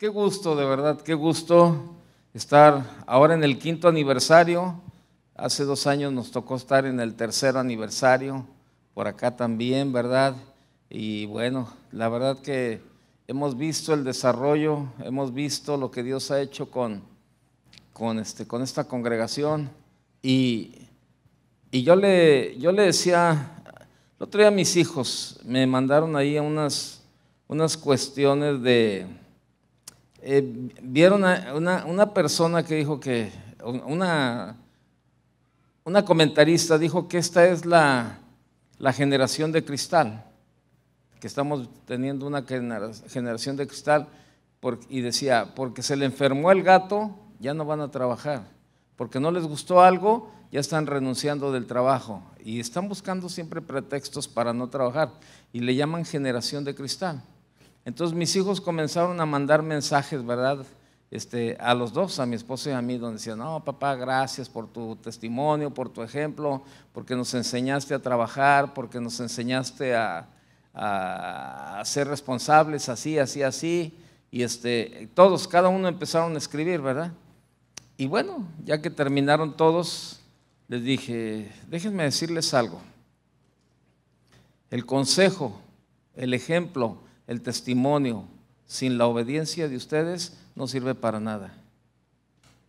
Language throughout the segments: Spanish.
qué gusto, de verdad, qué gusto estar ahora en el quinto aniversario. Hace dos años nos tocó estar en el tercer aniversario, por acá también, ¿verdad? Y bueno, la verdad que hemos visto el desarrollo, hemos visto lo que Dios ha hecho con, con, este, con esta congregación. Y, y yo, le, yo le decía, lo traía a mis hijos me mandaron ahí unas, unas cuestiones de, eh, vieron una, persona que dijo que, una, comentarista dijo que esta es la, generación de cristal, que estamos teniendo una generación de cristal, y decía, porque se le enfermó el gato, ya no van a trabajar, porque no les gustó algo, ya están renunciando del trabajo y están buscando siempre pretextos para no trabajar y le llaman generación de cristal. Entonces mis hijos comenzaron a mandar mensajes, ¿verdad? Este, a los dos, a mi esposo y a mí, donde decían, no, papá, gracias por tu testimonio, por tu ejemplo, porque nos enseñaste a trabajar, porque nos enseñaste a, a ser responsables, así, así, así. Y este, todos, cada uno empezaron a escribir, ¿verdad? Y bueno, ya que terminaron todos, les dije, déjenme decirles algo. El consejo, el ejemplo, el testimonio sin la obediencia de ustedes no sirve para nada.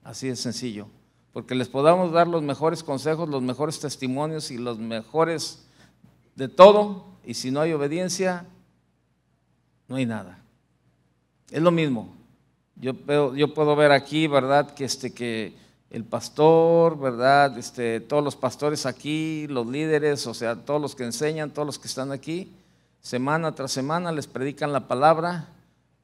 Así de sencillo. Porque les podamos dar los mejores consejos, los mejores testimonios y los mejores de todo, y si no hay obediencia, no hay nada. Es lo mismo. Yo puedo, yo puedo ver aquí, ¿verdad? Que, este, que el pastor, ¿verdad? Este, todos los pastores aquí, los líderes, o sea, todos los que enseñan, todos los que están aquí, semana tras semana les predican la palabra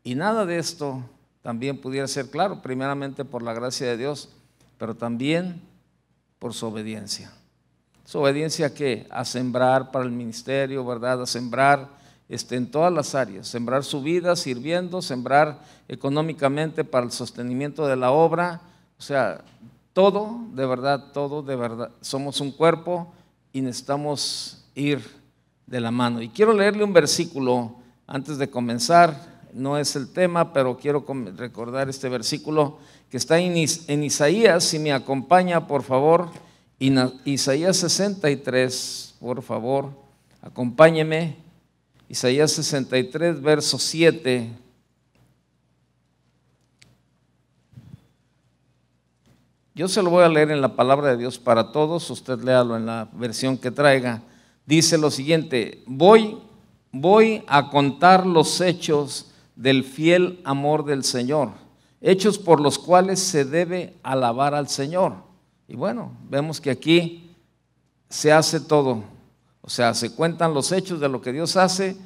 y nada de esto también pudiera ser claro, primeramente por la gracia de Dios, pero también por su obediencia. Su obediencia qué? a sembrar para el ministerio, ¿verdad? A sembrar este, en todas las áreas, sembrar su vida sirviendo, sembrar económicamente para el sostenimiento de la obra, o sea, todo, de verdad, todo, de verdad. Somos un cuerpo y necesitamos ir de la mano. Y quiero leerle un versículo antes de comenzar, no es el tema, pero quiero recordar este versículo que está en, Isaías, si me acompaña, por favor, Isaías 63, por favor, acompáñeme, Isaías 63, verso 7. Yo se lo voy a leer en la palabra de Dios para todos, usted léalo en la versión que traiga dice lo siguiente, voy, voy a contar los hechos del fiel amor del Señor, hechos por los cuales se debe alabar al Señor. Y bueno, vemos que aquí se hace todo, o sea, se cuentan los hechos de lo que Dios hace,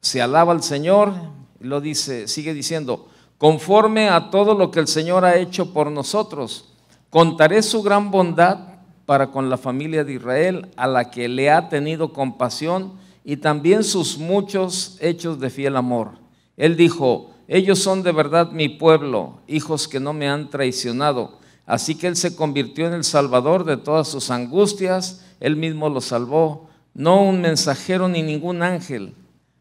se alaba al Señor, y lo dice, sigue diciendo, conforme a todo lo que el Señor ha hecho por nosotros, contaré su gran bondad para con la familia de Israel, a la que le ha tenido compasión, y también sus muchos hechos de fiel amor. Él dijo, ellos son de verdad mi pueblo, hijos que no me han traicionado. Así que Él se convirtió en el Salvador de todas sus angustias, Él mismo los salvó, no un mensajero ni ningún ángel,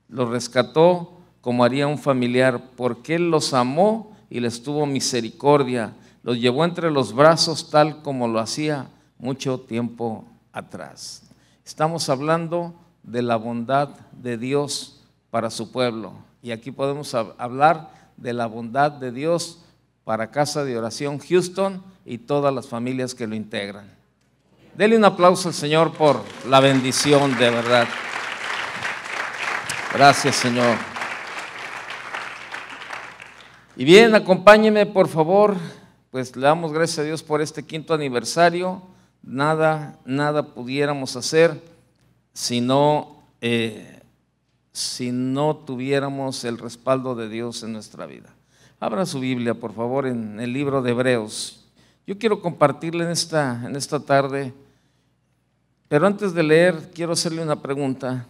los rescató como haría un familiar, porque Él los amó y les tuvo misericordia, los llevó entre los brazos tal como lo hacía mucho tiempo atrás. Estamos hablando de la bondad de Dios para su pueblo. Y aquí podemos hablar de la bondad de Dios para Casa de Oración Houston y todas las familias que lo integran. Dele un aplauso al Señor por la bendición de verdad. Gracias, Señor. Y bien, acompáñeme por favor, pues le damos gracias a Dios por este quinto aniversario nada, nada pudiéramos hacer si no, eh, si no tuviéramos el respaldo de Dios en nuestra vida. Abra su Biblia, por favor, en el libro de Hebreos. Yo quiero compartirle en esta, en esta tarde, pero antes de leer, quiero hacerle una pregunta.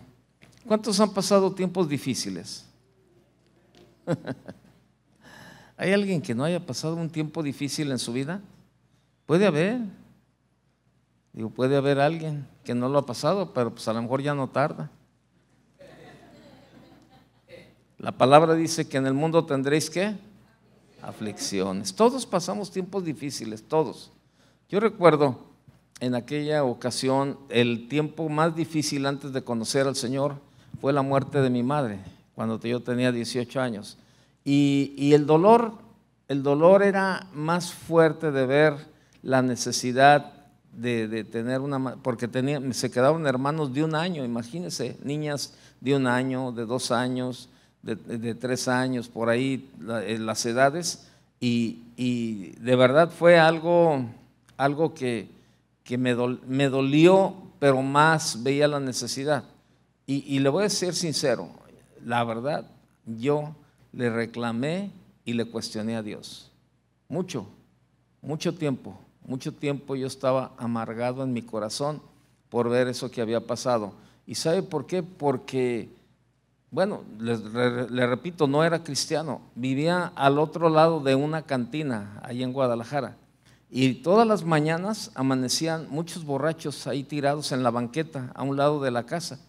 ¿Cuántos han pasado tiempos difíciles? ¿Hay alguien que no haya pasado un tiempo difícil en su vida? Puede haber. Digo, puede haber alguien que no lo ha pasado, pero pues a lo mejor ya no tarda. La palabra dice que en el mundo tendréis que aflicciones. Todos pasamos tiempos difíciles, todos. Yo recuerdo en aquella ocasión el tiempo más difícil antes de conocer al Señor fue la muerte de mi madre, cuando yo tenía 18 años. Y, y el dolor, el dolor era más fuerte de ver la necesidad de, tener una, porque tenía, se quedaron hermanos de un año, imagínense, niñas de un año, de dos años, de, tres años, por ahí eh, las edades, y, de verdad fue algo, algo que, me, dolió, pero más veía la necesidad. Y, y le voy a ser sincero, la verdad, yo le reclamé y le cuestioné a Dios. Mucho, mucho tiempo. Mucho tiempo yo estaba amargado en mi corazón por ver eso que había pasado. ¿Y sabe por qué? Porque, bueno, le, repito, no era cristiano. Vivía al otro lado de una cantina, ahí en Guadalajara. Y todas las mañanas amanecían muchos borrachos ahí tirados en la banqueta, a un lado de la casa.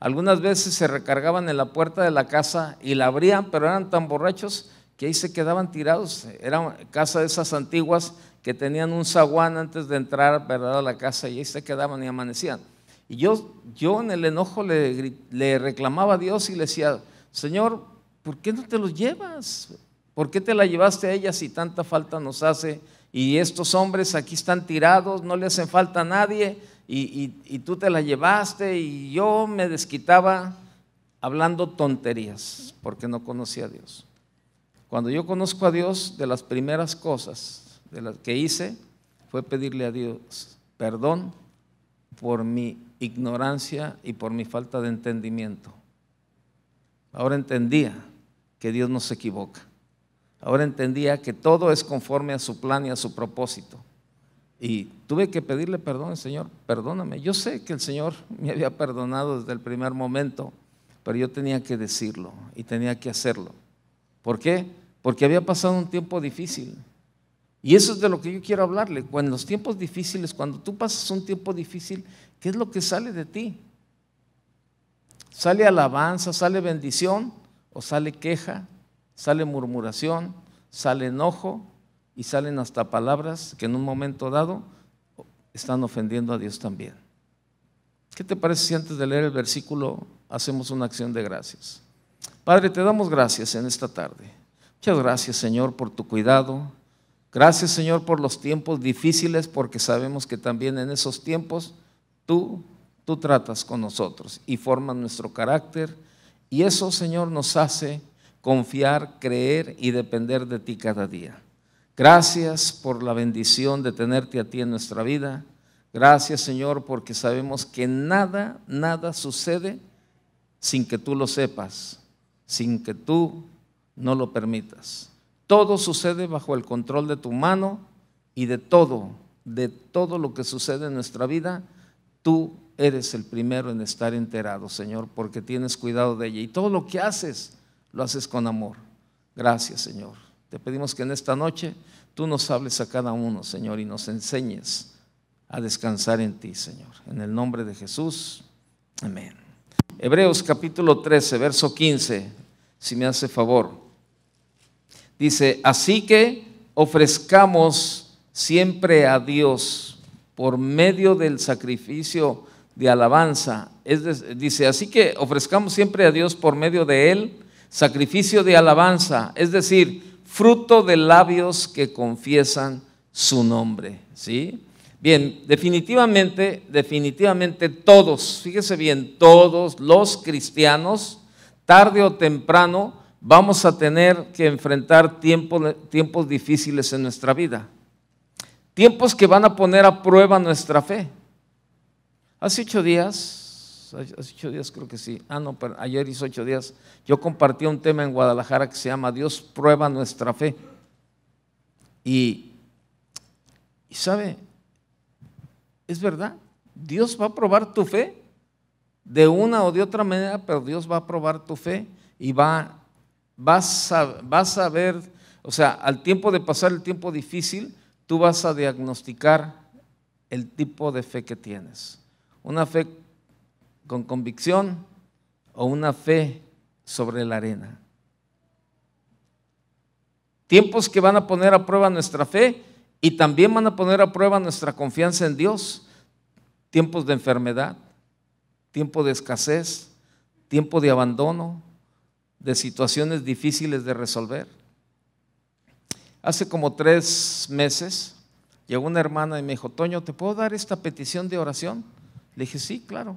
Algunas veces se recargaban en la puerta de la casa y la abrían, pero eran tan borrachos que ahí se quedaban tirados. Eran casa de esas antiguas que tenían un zaguán antes de entrar ¿verdad? a la casa y ahí se quedaban y amanecían. Y yo, yo en el enojo le, reclamaba a Dios y le decía, Señor, ¿por qué no te los llevas? ¿Por qué te la llevaste a ella si tanta falta nos hace? Y estos hombres aquí están tirados, no le hacen falta a nadie, y, y tú te la llevaste, y yo me desquitaba hablando tonterías, porque no conocía a Dios. Cuando yo conozco a Dios, de las primeras cosas de las que hice fue pedirle a Dios perdón por mi ignorancia y por mi falta de entendimiento. Ahora entendía que Dios no se equivoca. Ahora entendía que todo es conforme a su plan y a su propósito. Y tuve que pedirle perdón al Señor, perdóname. Yo sé que el Señor me había perdonado desde el primer momento, pero yo tenía que decirlo y tenía que hacerlo. ¿Por qué? Porque había pasado un tiempo difícil. Y eso es de lo que yo quiero hablarle. Cuando en los tiempos difíciles, cuando tú pasas un tiempo difícil, ¿qué es lo que sale de ti? ¿Sale alabanza, sale bendición o sale queja, sale murmuración, sale enojo y salen hasta palabras que en un momento dado están ofendiendo a Dios también? ¿Qué te parece si antes de leer el versículo hacemos una acción de gracias? Padre, te damos gracias en esta tarde. Muchas gracias, Señor, por tu cuidado Gracias Señor por los tiempos difíciles, porque sabemos que también en esos tiempos tú, tú tratas con nosotros y formas nuestro carácter. Y eso Señor nos hace confiar, creer y depender de ti cada día. Gracias por la bendición de tenerte a ti en nuestra vida. Gracias Señor porque sabemos que nada, nada sucede sin que tú lo sepas, sin que tú no lo permitas. Todo sucede bajo el control de tu mano y de todo, de todo lo que sucede en nuestra vida, tú eres el primero en estar enterado, Señor, porque tienes cuidado de ella. Y todo lo que haces, lo haces con amor. Gracias, Señor. Te pedimos que en esta noche tú nos hables a cada uno, Señor, y nos enseñes a descansar en ti, Señor. En el nombre de Jesús. Amén. Hebreos capítulo 13, verso 15, si me hace favor. Dice, así que ofrezcamos siempre a Dios por medio del sacrificio de alabanza. dice, así que ofrezcamos siempre a Dios por medio de Él sacrificio de alabanza, es decir, fruto de labios que confiesan su nombre. ¿Sí? Bien, definitivamente, definitivamente todos, fíjese bien, todos los cristianos, tarde o temprano, vamos a tener que enfrentar tiempos, difíciles en nuestra vida. Tiempos que van a poner a prueba nuestra fe. Hace ocho días, hace ocho días creo que sí, ah no, pero ayer hizo ocho días, yo compartí un tema en Guadalajara que se llama Dios prueba nuestra fe. Y, y sabe, es verdad, Dios va a probar tu fe de una o de otra manera, pero Dios va a probar tu fe y va a, Vas a, vas a ver, o sea, al tiempo de pasar el tiempo difícil, tú vas a diagnosticar el tipo de fe que tienes. Una fe con convicción o una fe sobre la arena. Tiempos que van a poner a prueba nuestra fe y también van a poner a prueba nuestra confianza en Dios. Tiempos de enfermedad, tiempo de escasez, tiempo de abandono, de situaciones difíciles de resolver. Hace como tres meses llegó una hermana y me dijo, Toño, ¿te puedo dar esta petición de oración? Le dije, sí, claro.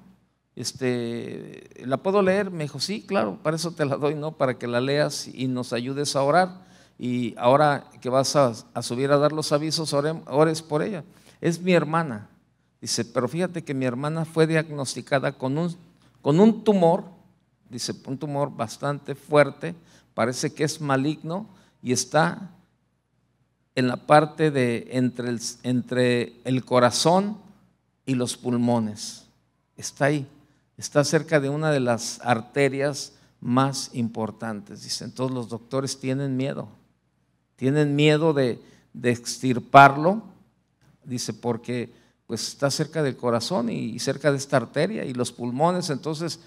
Este, ¿La puedo leer? Me dijo, sí, claro, para eso te la doy, ¿no? Para que la leas y nos ayudes a orar. Y ahora que vas a, subir a dar los avisos, ores por ella. Es mi hermana. Dice, pero fíjate que mi hermana fue diagnosticada con un, con un tumor dice, un tumor bastante fuerte, parece que es maligno y está en la parte de entre el, entre el corazón y los pulmones. Está ahí, está cerca de una de las arterias más importantes. Dicen, todos los doctores tienen miedo, tienen miedo de, de extirparlo, dice, porque pues está cerca del corazón y cerca de esta arteria y los pulmones, entonces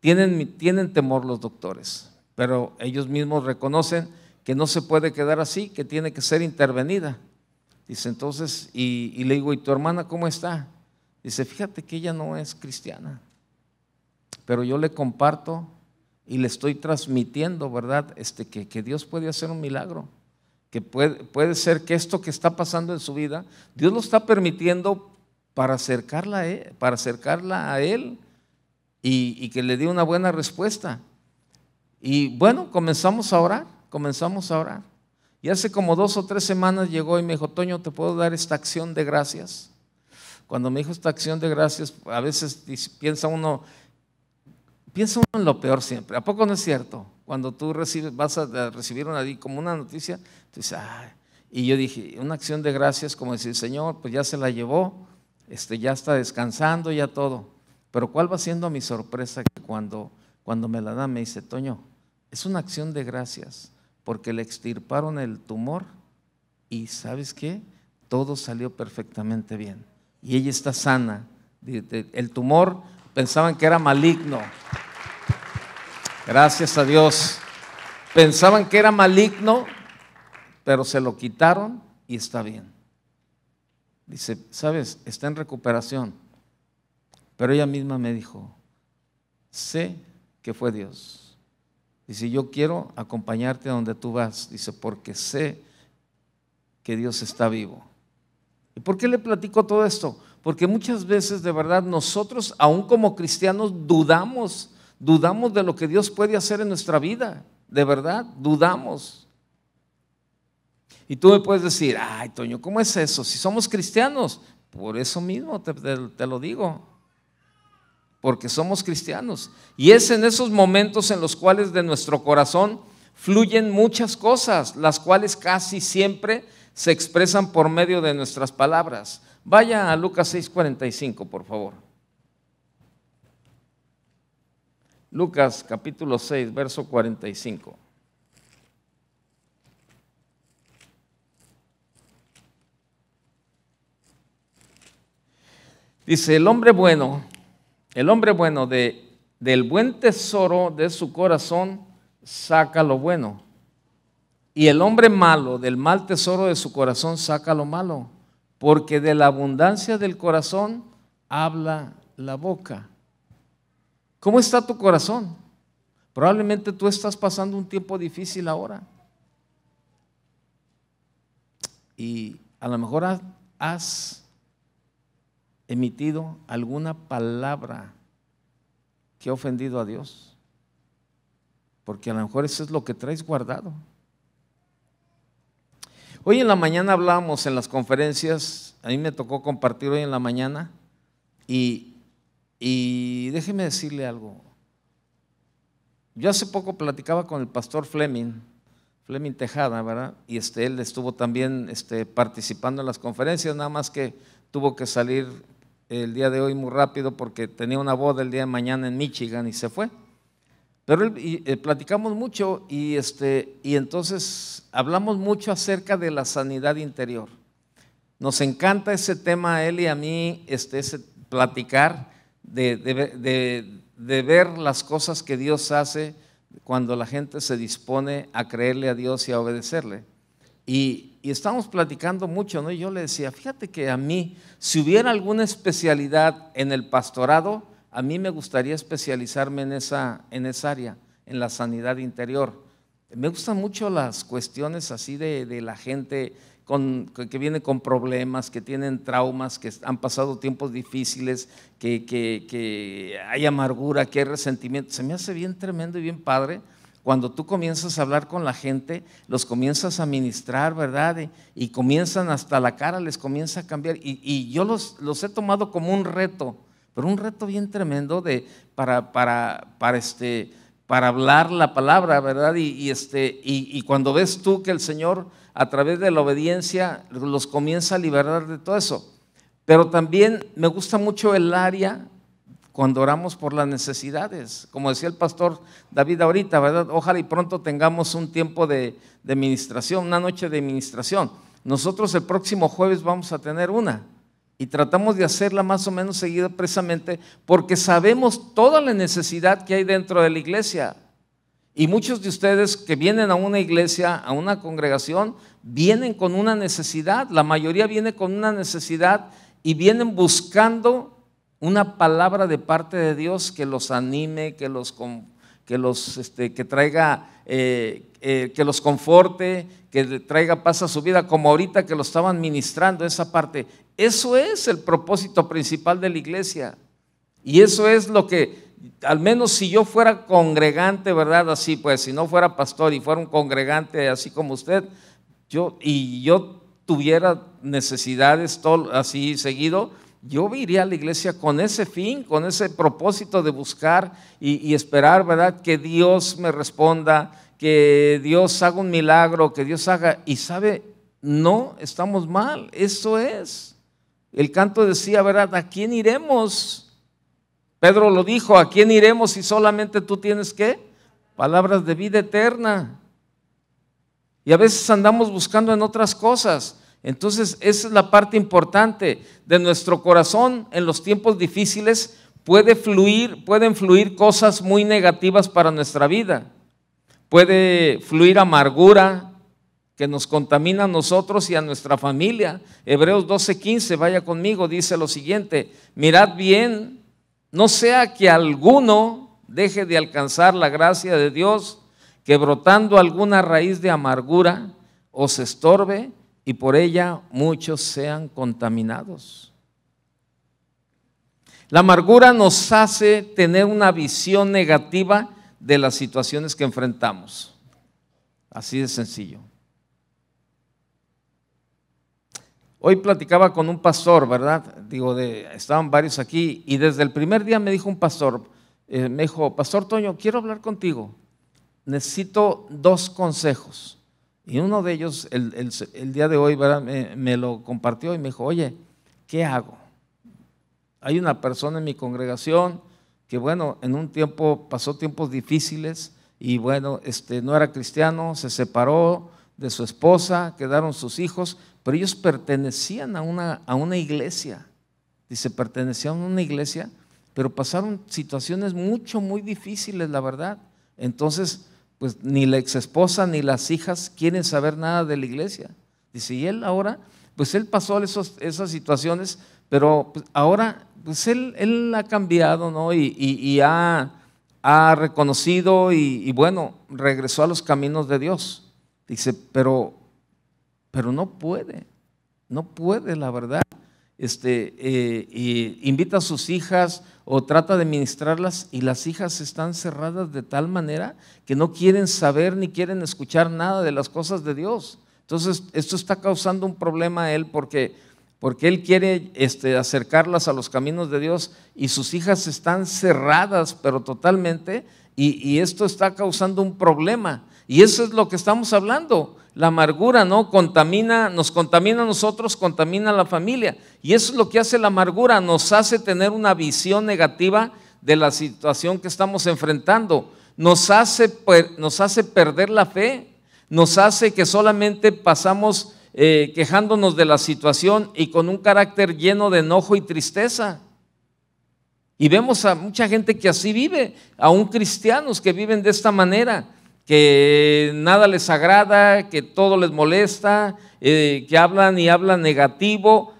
tienen, temor los doctores, pero ellos mismos reconocen que no se puede quedar así, que tiene que ser intervenida. Dice entonces, y, le digo, ¿y tu hermana cómo está? Dice, fíjate que ella no es cristiana, pero yo le comparto y le estoy transmitiendo, ¿verdad? Este, que, que Dios puede hacer un milagro, que puede, puede, ser que esto que está pasando en su vida, Dios lo está permitiendo para acercarla e, para acercarla a él y, que le di una buena respuesta. Y bueno, comenzamos ahora comenzamos ahora Y hace como dos o tres semanas llegó y me dijo, Toño, ¿te puedo dar esta acción de gracias? Cuando me dijo esta acción de gracias, a veces piensa uno, piensa uno en lo peor siempre. ¿A poco no es cierto? Cuando tú recibes, vas a recibir una, como una noticia, tú dices, y yo dije, una acción de gracias, como decir, Señor, pues ya se la llevó, este, ya está descansando, ya todo. Pero cuál va siendo mi sorpresa que cuando, cuando me la dan me dice, Toño, es una acción de gracias, porque le extirparon el tumor y sabes qué, todo salió perfectamente bien. Y ella está sana. El tumor pensaban que era maligno. Gracias a Dios. Pensaban que era maligno, pero se lo quitaron y está bien. Dice, sabes, está en recuperación pero ella misma me dijo, sé que fue Dios. Dice, yo quiero acompañarte a donde tú vas. Dice, porque sé que Dios está vivo. ¿Y por qué le platico todo esto? Porque muchas veces de verdad nosotros, aún como cristianos, dudamos, dudamos de lo que Dios puede hacer en nuestra vida. De verdad, dudamos. Y tú me puedes decir, ay, Toño, ¿cómo es eso? Si somos cristianos, por eso mismo te, te lo digo porque somos cristianos. Y es en esos momentos en los cuales de nuestro corazón fluyen muchas cosas, las cuales casi siempre se expresan por medio de nuestras palabras. Vaya a Lucas 6:45, por favor. Lucas capítulo 6, verso 45. Dice, el hombre bueno el hombre bueno del buen tesoro de su corazón saca lo bueno. Y el hombre malo del mal tesoro de su corazón saca lo malo. Porque de la abundancia del corazón habla la boca. ¿Cómo está tu corazón? Probablemente tú estás pasando un tiempo difícil ahora. Y a lo mejor has emitido alguna palabra que ha ofendido a Dios. Porque a lo mejor eso es lo que traes guardado. Hoy en la mañana hablábamos en las conferencias, a mí me tocó compartir hoy en la mañana, y, déjeme decirle algo. Yo hace poco platicaba con el pastor Fleming, Fleming Tejada, ¿verdad? Y este, él estuvo también este, participando en las conferencias, nada más que tuvo que salir el día de hoy muy rápido porque tenía una boda el día de mañana en Michigan y se fue. Pero eh, platicamos mucho y, este, y entonces hablamos mucho acerca de la sanidad interior. Nos encanta ese tema a él y a mí, este, ese platicar de ver las cosas que Dios hace cuando la gente se dispone a creerle a Dios y a obedecerle. Y, y estamos platicando mucho, ¿no? Y yo le decía, fíjate que a mí, si hubiera alguna especialidad en el pastorado, a mí me gustaría especializarme en esa, en esa área, en la sanidad interior. Me gustan mucho las cuestiones así de, la gente que viene con problemas, que tienen traumas, que han pasado tiempos difíciles, que, que hay amargura, que hay resentimiento. Se me hace bien tremendo y bien padre cuando tú comienzas a hablar con la gente, los comienzas a ministrar, ¿verdad? Y, comienzan hasta la cara, les comienza a cambiar. Y, yo los, los, he tomado como un reto, pero un reto bien tremendo de, para, para, para, este, para hablar la palabra, ¿verdad? Y, este, y cuando ves tú que el Señor a través de la obediencia los comienza a liberar de todo eso. Pero también me gusta mucho el área cuando oramos por las necesidades. Como decía el pastor David ahorita, ¿verdad? Ojalá y pronto tengamos un tiempo de, de administración, una noche de administración. Nosotros el próximo jueves vamos a tener una y tratamos de hacerla más o menos seguida precisamente porque sabemos toda la necesidad que hay dentro de la iglesia. Y muchos de ustedes que vienen a una iglesia, a una congregación, vienen con una necesidad. La mayoría viene con una necesidad y vienen buscando una palabra de parte de Dios que los anime, que los, que los este, que traiga, eh, eh, que los conforte, que traiga paz a su vida, como ahorita que lo estaban ministrando esa parte. Eso es el propósito principal de la iglesia. Y eso es lo que, al menos si yo fuera congregante, ¿verdad? Así pues, si no fuera pastor y fuera un congregante así como usted, yo, y yo tuviera necesidades todo así seguido, yo iría a la iglesia con ese fin, con ese propósito de buscar y, esperar, ¿verdad? Que Dios me responda, que Dios haga un milagro, que Dios haga. Y sabe, no estamos mal, eso es. El canto decía, ¿verdad? ¿A quién iremos? Pedro lo dijo, ¿a quién iremos si solamente tú tienes qué? Palabras de vida eterna. Y a veces andamos buscando en otras cosas. Entonces, esa es la parte importante de nuestro corazón en los tiempos difíciles. Puede fluir, pueden fluir cosas muy negativas para nuestra vida. Puede fluir amargura que nos contamina a nosotros y a nuestra familia. Hebreos 12:15, vaya conmigo, dice lo siguiente, mirad bien, no sea que alguno deje de alcanzar la gracia de Dios, que brotando alguna raíz de amargura os estorbe y por ella muchos sean contaminados. La amargura nos hace tener una visión negativa de las situaciones que enfrentamos. Así de sencillo. Hoy platicaba con un pastor, ¿verdad? Digo, de, estaban varios aquí y desde el primer día me dijo un pastor, eh, me dijo, Pastor Toño, quiero hablar contigo. Necesito dos consejos. Y uno de ellos, el, día de hoy, me, lo compartió y me dijo, oye, ¿qué hago? Hay una persona en mi congregación que, bueno, en un tiempo pasó tiempos difíciles y, bueno, este, no era cristiano, se separó de su esposa, quedaron sus hijos, pero ellos pertenecían a una, a una iglesia. Dice, pertenecían a una iglesia, pero pasaron situaciones mucho, muy difíciles, la verdad. Entonces, pues ni la exesposa ni las hijas quieren saber nada de la iglesia. Dice, y él ahora, pues él pasó esos, esas situaciones, pero pues, ahora, pues él, él, ha cambiado, ¿no? Y, ha, reconocido y, bueno, regresó a los caminos de Dios. Dice, pero, pero no puede, no puede, la verdad. Este, eh, y invita a sus hijas, o trata de ministrarlas y las hijas están cerradas de tal manera que no quieren saber ni quieren escuchar nada de las cosas de Dios. Entonces, esto está causando un problema a él porque, porque él quiere este, acercarlas a los caminos de Dios y sus hijas están cerradas, pero totalmente, y esto está causando un problema. Y eso es lo que estamos hablando. La amargura, ¿no? Contamina, nos contamina a nosotros, contamina a la familia. Y eso es lo que hace la amargura, nos hace tener una visión negativa de la situación que estamos enfrentando. Nos hace, nos hace perder la fe, nos hace que solamente pasamos eh, quejándonos de la situación y con un carácter lleno de enojo y tristeza. Y vemos a mucha gente que así vive, aún cristianos que viven de esta manera que nada les agrada, que todo les molesta, eh, que hablan y hablan negativo.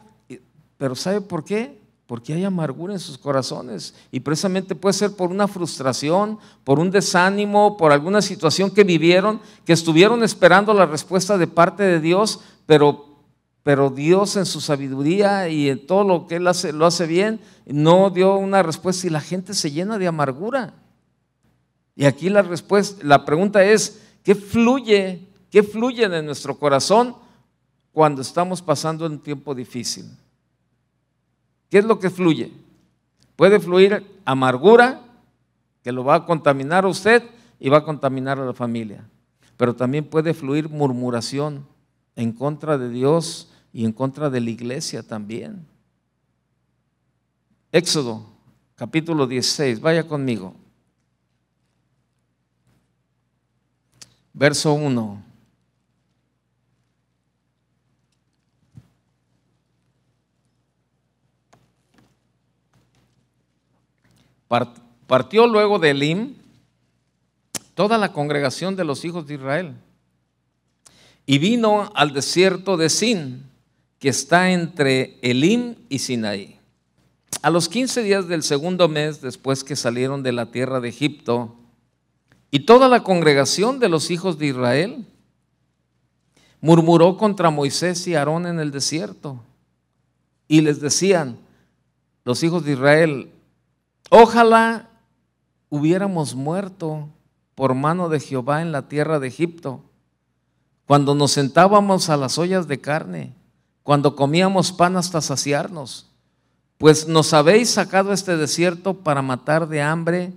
Pero ¿sabe por qué? Porque hay amargura en sus corazones y precisamente puede ser por una frustración, por un desánimo, por alguna situación que vivieron, que estuvieron esperando la respuesta de parte de Dios, pero, pero Dios en su sabiduría y en todo lo que Él hace, lo hace bien, no dio una respuesta y la gente se llena de amargura. Y aquí la respuesta, la pregunta es, ¿qué fluye, qué fluye de nuestro corazón cuando estamos pasando un tiempo difícil? ¿Qué es lo que fluye? Puede fluir amargura, que lo va a contaminar a usted y va a contaminar a la familia. Pero también puede fluir murmuración en contra de Dios y en contra de la iglesia también. Éxodo, capítulo 16, vaya conmigo. verso 1. Partió luego de Elim toda la congregación de los hijos de Israel y vino al desierto de Sin, que está entre Elim y Sinaí. A los 15 días del segundo mes después que salieron de la tierra de Egipto, y toda la congregación de los hijos de Israel murmuró contra Moisés y Aarón en el desierto. Y les decían, los hijos de Israel, ojalá hubiéramos muerto por mano de Jehová en la tierra de Egipto, cuando nos sentábamos a las ollas de carne, cuando comíamos pan hasta saciarnos, pues nos habéis sacado este desierto para matar de hambre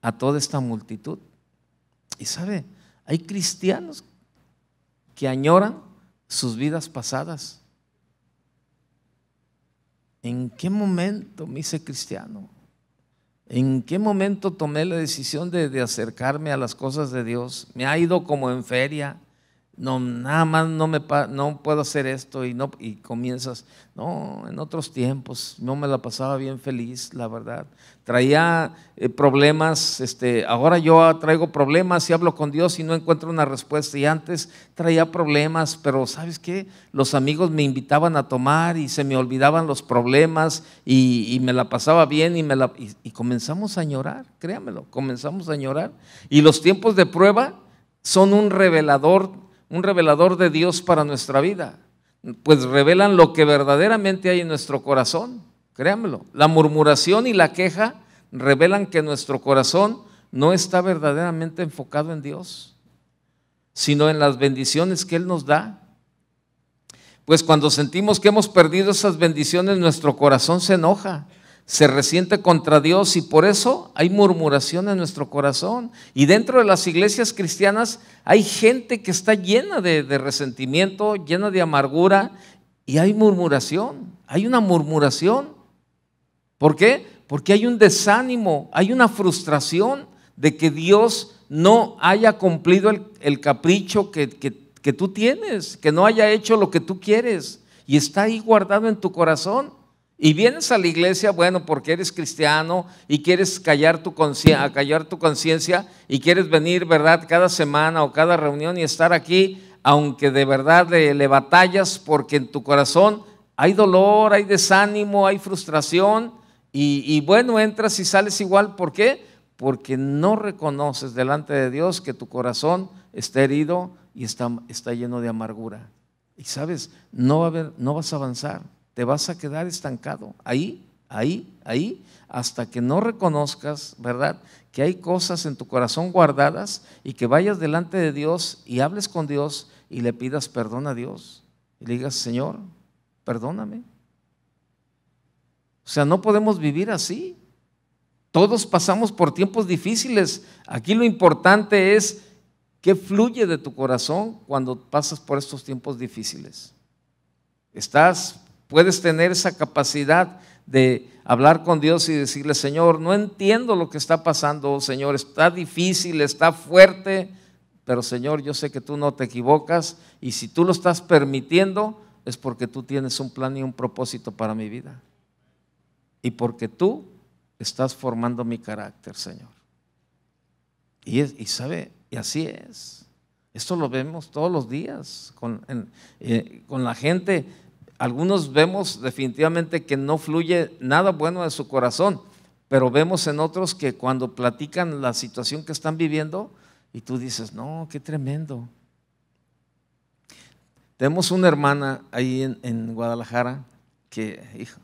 a toda esta multitud. Y sabe, hay cristianos que añoran sus vidas pasadas. ¿En qué momento me hice cristiano? ¿En qué momento tomé la decisión de, de acercarme a las cosas de Dios? Me ha ido como en feria no, nada más no, me, no puedo hacer esto y, no, y comienzas, no, en otros tiempos no me la pasaba bien feliz, la verdad. Traía eh, problemas, este, ahora yo traigo problemas y hablo con Dios y no encuentro una respuesta. Y antes traía problemas, pero ¿sabes qué? Los amigos me invitaban a tomar y se me olvidaban los problemas y, me la pasaba bien y, me y comenzamos a llorar, créamelo, comenzamos a llorar. Y los tiempos de prueba son un revelador un revelador de Dios para nuestra vida, pues revelan lo que verdaderamente hay en nuestro corazón, créanmelo. La murmuración y la queja revelan que nuestro corazón no está verdaderamente enfocado en Dios, sino en las bendiciones que Él nos da. Pues cuando sentimos que hemos perdido esas bendiciones, nuestro corazón se enoja se resiente contra Dios y por eso hay murmuración en nuestro corazón. Y dentro de las iglesias cristianas hay gente que está llena de, resentimiento, llena de amargura y hay murmuración, hay una murmuración. ¿Por qué? Porque hay un desánimo, hay una frustración de que Dios no haya cumplido el, capricho que, que tú tienes, que no haya hecho lo que tú quieres y está ahí guardado en tu corazón. Y vienes a la iglesia, bueno, porque eres cristiano y quieres callar tu conciencia y quieres venir, ¿verdad?, cada semana o cada reunión y estar aquí, aunque de verdad le, batallas porque en tu corazón hay dolor, hay desánimo, hay frustración y, bueno, entras y sales igual. ¿Por qué? Porque no reconoces delante de Dios que tu corazón está herido y está, está lleno de amargura. Y sabes, no, va a no vas a avanzar te vas a quedar estancado ahí, ahí, ahí, hasta que no reconozcas, ¿verdad? Que hay cosas en tu corazón guardadas y que vayas delante de Dios y hables con Dios y le pidas perdón a Dios. Y le digas, Señor, perdóname. O sea, no podemos vivir así. Todos pasamos por tiempos difíciles. Aquí lo importante es qué fluye de tu corazón cuando pasas por estos tiempos difíciles. ¿Estás Puedes tener esa capacidad de hablar con Dios y decirle, Señor, no entiendo lo que está pasando, oh Señor, está difícil, está fuerte, pero Señor, yo sé que tú no te equivocas y si tú lo estás permitiendo es porque tú tienes un plan y un propósito para mi vida. Y porque tú estás formando mi carácter, Señor. Y, sabe, y así es. Esto lo vemos todos los días con, eh, con la gente algunos vemos definitivamente que no fluye nada bueno de su corazón, pero vemos en otros que cuando platican la situación que están viviendo, y tú dices, no, qué tremendo. Tenemos una hermana ahí en, Guadalajara que, hijo,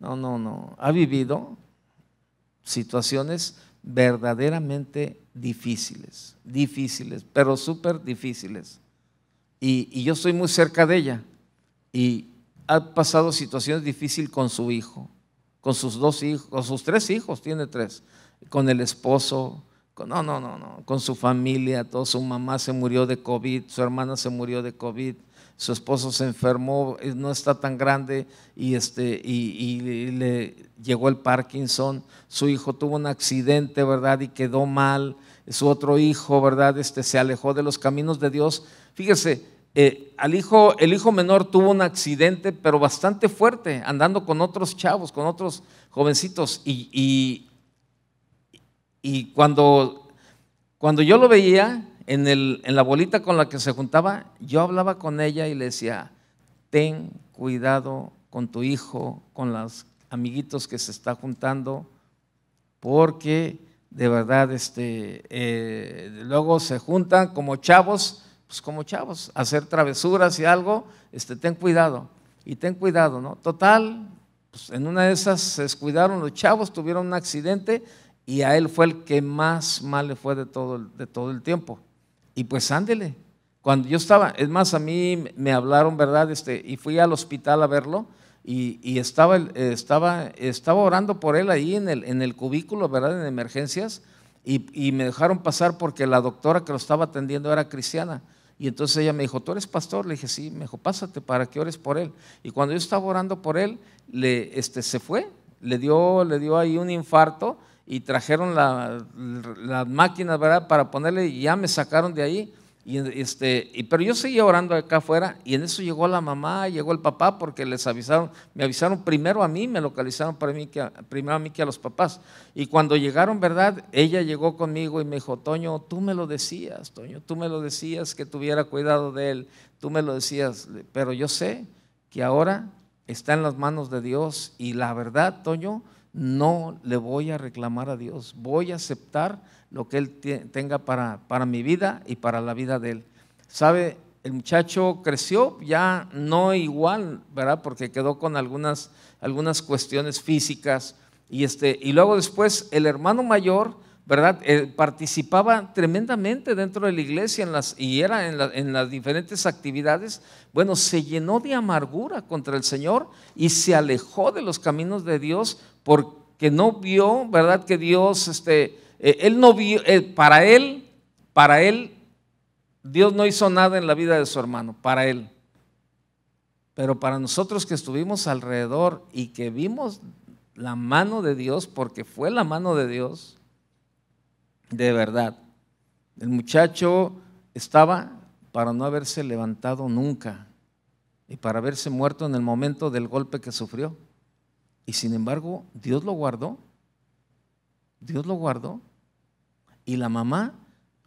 no, no, no, ha vivido situaciones verdaderamente difíciles, difíciles, pero súper difíciles. Y, yo estoy muy cerca de ella. Y ha pasado situaciones difíciles con su hijo, con sus dos hijos, con sus tres hijos, tiene tres, con el esposo, con, no, no, no, no, con su familia, todo, su mamá se murió de COVID, su hermana se murió de COVID, su esposo se enfermó, eh, no está tan grande y, este, le llegó el Parkinson, su hijo tuvo un accidente, ¿verdad? Y quedó mal, su otro hijo, ¿verdad? Este, se alejó de los caminos de Dios. Fíjese, eh, el hijo menor tuvo un accidente, pero bastante fuerte, andando con otros chavos, con otros jovencitos. Y, cuando, yo lo veía en, la bolita con la que se juntaba, yo hablaba con ella y le decía, ten cuidado con tu hijo, con los amiguitos que se está juntando, porque de verdad, este, eh, luego se juntan como chavos pues como chavos, hacer travesuras y algo, este, ten cuidado, y ten cuidado, ¿no? Total, pues en una de esas se descuidaron los chavos, tuvieron un accidente y a él fue el que más mal le fue de todo, de todo el tiempo. Y pues ándele. Cuando yo estaba, es más, a mí me hablaron, ¿verdad? Este, y fui al hospital a verlo y, estaba, estaba, estaba orando por él ahí en el, en el cubículo, ¿verdad? En emergencias. y me dejaron pasar porque la doctora que lo estaba atendiendo era cristiana. Y entonces ella me dijo, ¿tú eres pastor? Le dije, sí, me dijo, pásate para que ores por él. Y cuando yo estaba orando por él, le, este, se fue, le dio, le dio ahí un infarto y trajeron las máquinas, ¿verdad?, para ponerle y ya me sacaron de ahí. Y este, y, pero yo seguía orando acá afuera y en eso llegó la mamá, llegó el papá porque les avisaron, me avisaron primero a mí, me localizaron para mí que, primero a mí que a los papás. Y cuando llegaron, ¿verdad? Ella llegó conmigo y me dijo, Toño, tú me lo decías, Toño, tú me lo decías que tuviera cuidado de él, tú me lo decías, pero yo sé que ahora está en las manos de Dios y la verdad, Toño, no le voy a reclamar a Dios, voy a aceptar lo que Él tenga para, para mi vida y para la vida de Él. ¿Sabe? El muchacho creció ya no igual, ¿verdad? Porque quedó con algunas, algunas cuestiones físicas. Y, este, y luego después el hermano mayor ¿verdad? Eh, participaba tremendamente dentro de la iglesia y era en, las diferentes actividades, bueno, se llenó de amargura contra el Señor y se alejó de los caminos de Dios porque no vio, ¿verdad? Que Dios, este, eh, él no vio, eh, para él, para él, Dios no hizo nada en la vida de su hermano, para él. Pero para nosotros que estuvimos alrededor y que vimos la mano de Dios, porque fue la mano de Dios, de verdad. El muchacho estaba para no haberse levantado nunca y para haberse muerto en el momento del golpe que sufrió. Y sin embargo, Dios lo guardó. Dios lo guardó. Y la mamá,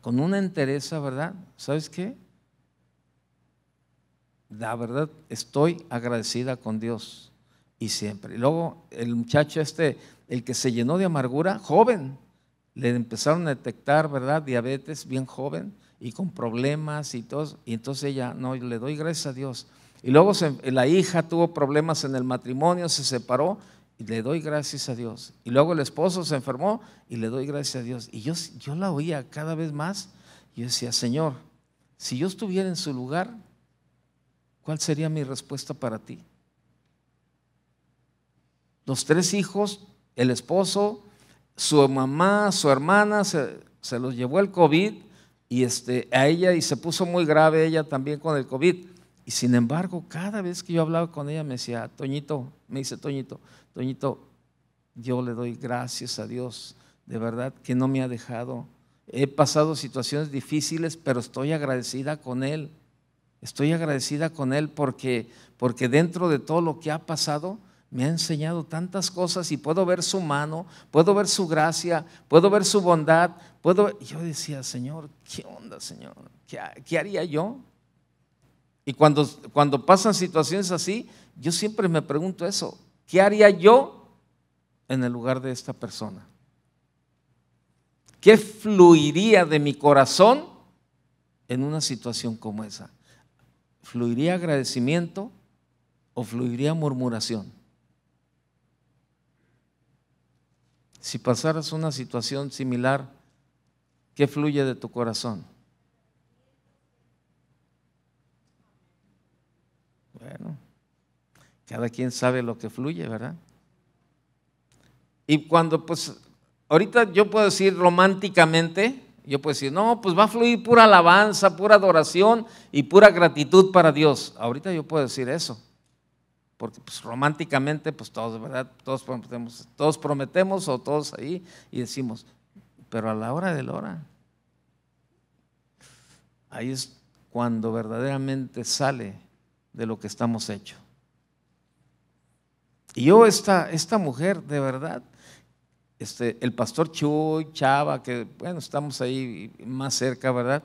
con una entereza, ¿verdad? ¿Sabes qué? La verdad, estoy agradecida con Dios. Y siempre. Y luego el muchacho este, el que se llenó de amargura, joven, le empezaron a detectar, ¿verdad? Diabetes bien joven y con problemas y todo. Y entonces ella, no, le doy gracias a Dios. Y luego se, la hija tuvo problemas en el matrimonio, se separó y le doy gracias a Dios. Y luego el esposo se enfermó y le doy gracias a Dios. Y yo, yo la oía cada vez más. Y decía, Señor, si yo estuviera en su lugar, ¿cuál sería mi respuesta para ti? Los tres hijos, el esposo, su mamá, su hermana, se, se los llevó el COVID y este, a ella y se puso muy grave ella también con el COVID. Y sin embargo, cada vez que yo hablaba con ella me decía, Toñito, me dice Toñito, Toñito, yo le doy gracias a Dios, de verdad que no me ha dejado. He pasado situaciones difíciles, pero estoy agradecida con Él. Estoy agradecida con Él porque, porque dentro de todo lo que ha pasado, me ha enseñado tantas cosas y puedo ver su mano, puedo ver su gracia, puedo ver su bondad, puedo... yo decía, Señor, ¿qué onda, Señor? ¿Qué, haría yo? Y cuando, cuando pasan situaciones así, yo siempre me pregunto eso, ¿qué haría yo en el lugar de esta persona? ¿Qué fluiría de mi corazón en una situación como esa? ¿Fluiría agradecimiento o fluiría murmuración? si pasaras una situación similar, ¿qué fluye de tu corazón? Bueno, cada quien sabe lo que fluye, ¿verdad? Y cuando, pues, ahorita yo puedo decir románticamente, yo puedo decir, no, pues va a fluir pura alabanza, pura adoración y pura gratitud para Dios. Ahorita yo puedo decir eso porque pues, románticamente pues todos, ¿verdad? Todos prometemos, todos prometemos o todos ahí y decimos, pero a la hora de la hora, ahí es cuando verdaderamente sale de lo que estamos hecho. Y yo, esta, esta mujer, de verdad, este, el pastor Chuy, Chava, que bueno, estamos ahí más cerca, ¿verdad?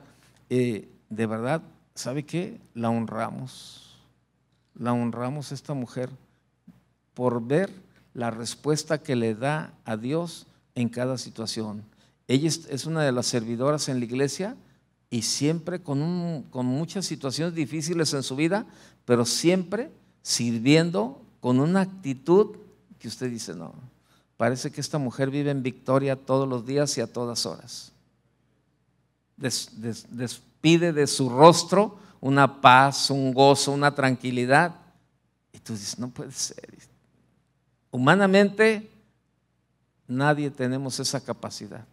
Eh, de verdad, ¿sabe qué? La honramos la honramos esta mujer por ver la respuesta que le da a Dios en cada situación. Ella es una de las servidoras en la iglesia y siempre con, con muchas situaciones difíciles en su vida, pero siempre sirviendo con una actitud que usted dice, no, parece que esta mujer vive en victoria todos los días y a todas horas despide de su rostro una paz, un gozo, una tranquilidad. Y tú dices, no puede ser. Humanamente, nadie tenemos esa capacidad.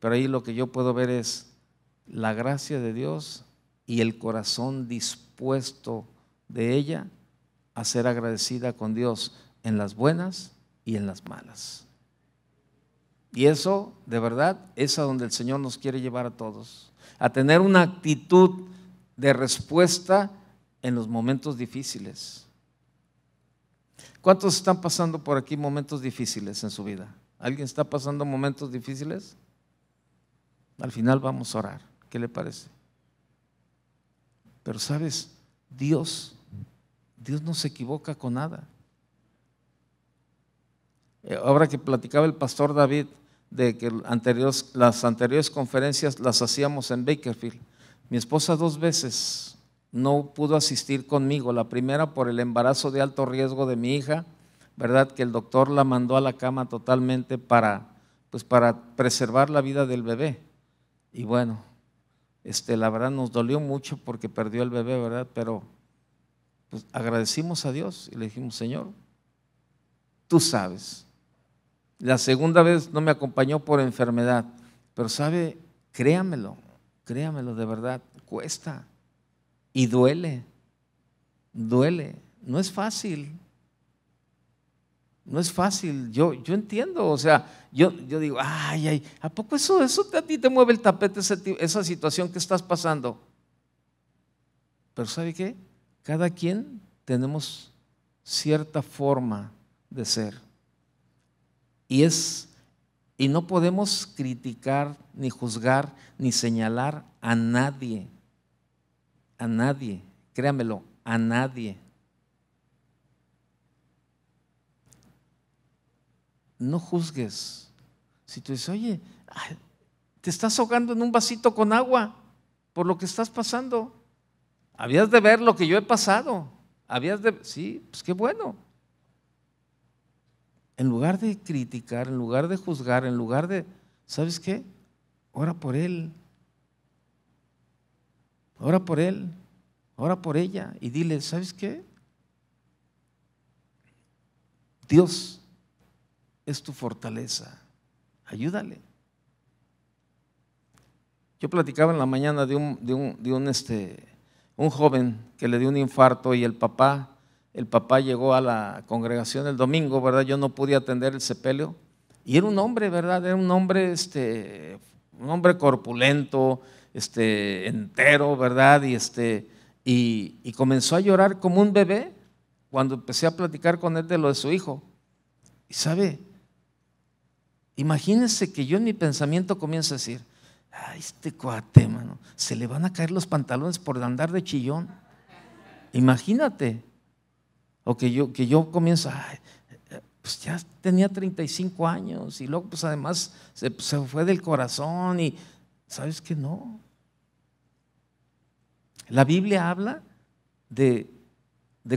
Pero ahí lo que yo puedo ver es la gracia de Dios y el corazón dispuesto de ella a ser agradecida con Dios en las buenas y en las malas. Y eso, de verdad, es a donde el Señor nos quiere llevar a todos, a tener una actitud de respuesta en los momentos difíciles. ¿Cuántos están pasando por aquí momentos difíciles en su vida? ¿Alguien está pasando momentos difíciles? Al final vamos a orar. ¿Qué le parece? Pero sabes, Dios, Dios no se equivoca con nada. Eh, ahora que platicaba el pastor David, de que anteriores, las anteriores conferencias las hacíamos en Bakerfield. Mi esposa dos veces no pudo asistir conmigo. La primera por el embarazo de alto riesgo de mi hija, ¿verdad? Que el doctor la mandó a la cama totalmente para, pues para preservar la vida del bebé. Y bueno, este, la verdad nos dolió mucho porque perdió el bebé, ¿verdad? Pero pues agradecimos a Dios y le dijimos, Señor, tú sabes la segunda vez no me acompañó por enfermedad, pero sabe, créamelo, créamelo de verdad, cuesta y duele, duele, no es fácil. No es fácil, yo, yo entiendo, o sea, yo, yo digo, ay, ay, ¿a poco eso, eso a ti te mueve el tapete esa, esa situación que estás pasando? Pero ¿sabe qué? Cada quien tenemos cierta forma de ser. Y es y no podemos criticar ni juzgar ni señalar a nadie. A nadie, créamelo, a nadie. No juzgues. Si tú dices, oye, te estás ahogando en un vasito con agua por lo que estás pasando. Habías de ver lo que yo he pasado. Habías de. Sí, pues qué bueno en lugar de criticar, en lugar de juzgar, en lugar de, ¿sabes qué? Ora por él. Ora por él. Ora por ella y dile, ¿sabes qué? Dios es tu fortaleza. Ayúdale. Yo platicaba en la mañana de un, de este, un joven que le dio un infarto y el papá el papá llegó a la congregación el domingo, ¿verdad? Yo no pude atender el sepelio. Y era un hombre, ¿verdad? Era un hombre, este, un hombre corpulento, este, entero, ¿verdad? Y, este, y, comenzó a llorar como un bebé cuando empecé a platicar con él de lo de su hijo. Y sabe, imagínense que yo en mi pensamiento comienzo a decir, Ay, este cuate, mano, se le van a caer los pantalones por andar de chillón. Imagínate o que yo, que yo comienzo, pues ya tenía 35 años y luego pues además se, fue del corazón y sabes que no. La Biblia habla de,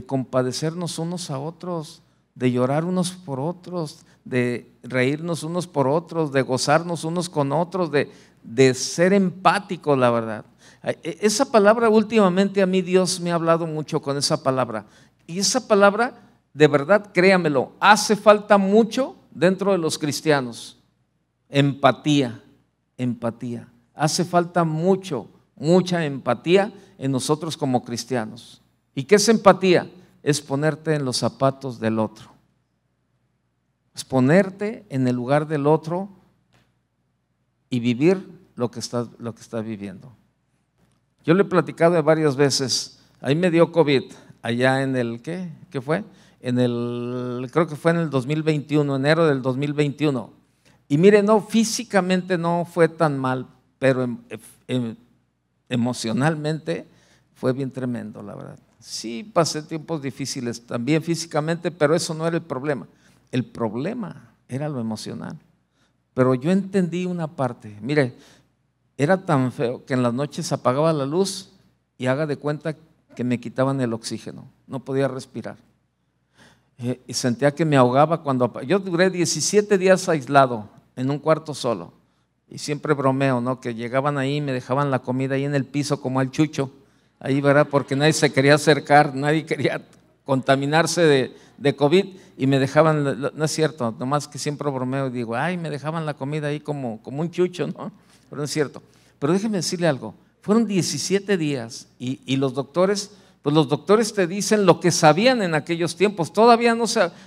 compadecernos unos a otros, de llorar unos por otros, de reírnos unos por otros, de gozarnos unos con otros, de, ser empático la verdad. E, esa palabra últimamente a mí Dios me ha hablado mucho con esa palabra, y esa palabra, de verdad, créamelo, hace falta mucho dentro de los cristianos. Empatía, empatía. Hace falta mucho, mucha empatía en nosotros como cristianos. ¿Y qué es empatía? Es ponerte en los zapatos del otro. Es ponerte en el lugar del otro y vivir lo que está, lo que está viviendo. Yo le he platicado varias veces, ahí me dio COVID, allá en el, ¿qué? ¿Qué fue? En el, creo que fue en el 2021, enero del 2021. Y mire, no, físicamente no fue tan mal, pero em, em, emocionalmente fue bien tremendo, la verdad. Sí, pasé tiempos difíciles también físicamente, pero eso no era el problema. El problema era lo emocional. Pero yo entendí una parte. Mire, era tan feo que en las noches apagaba la luz y haga de cuenta que me quitaban el oxígeno, no podía respirar. Eh, y sentía que me ahogaba cuando... Yo duré 17 días aislado en un cuarto solo. Y siempre bromeo, ¿no? Que llegaban ahí y me dejaban la comida ahí en el piso como al chucho. Ahí, ¿verdad? Porque nadie se quería acercar, nadie quería contaminarse de, COVID y me dejaban, no es cierto, nomás que siempre bromeo y digo, ay, me dejaban la comida ahí como, como un chucho, ¿no? Pero no es cierto. Pero déjeme decirle algo, fueron 17 días y, los doctores, pues los doctores te dicen lo que sabían en aquellos tiempos. Todavía no,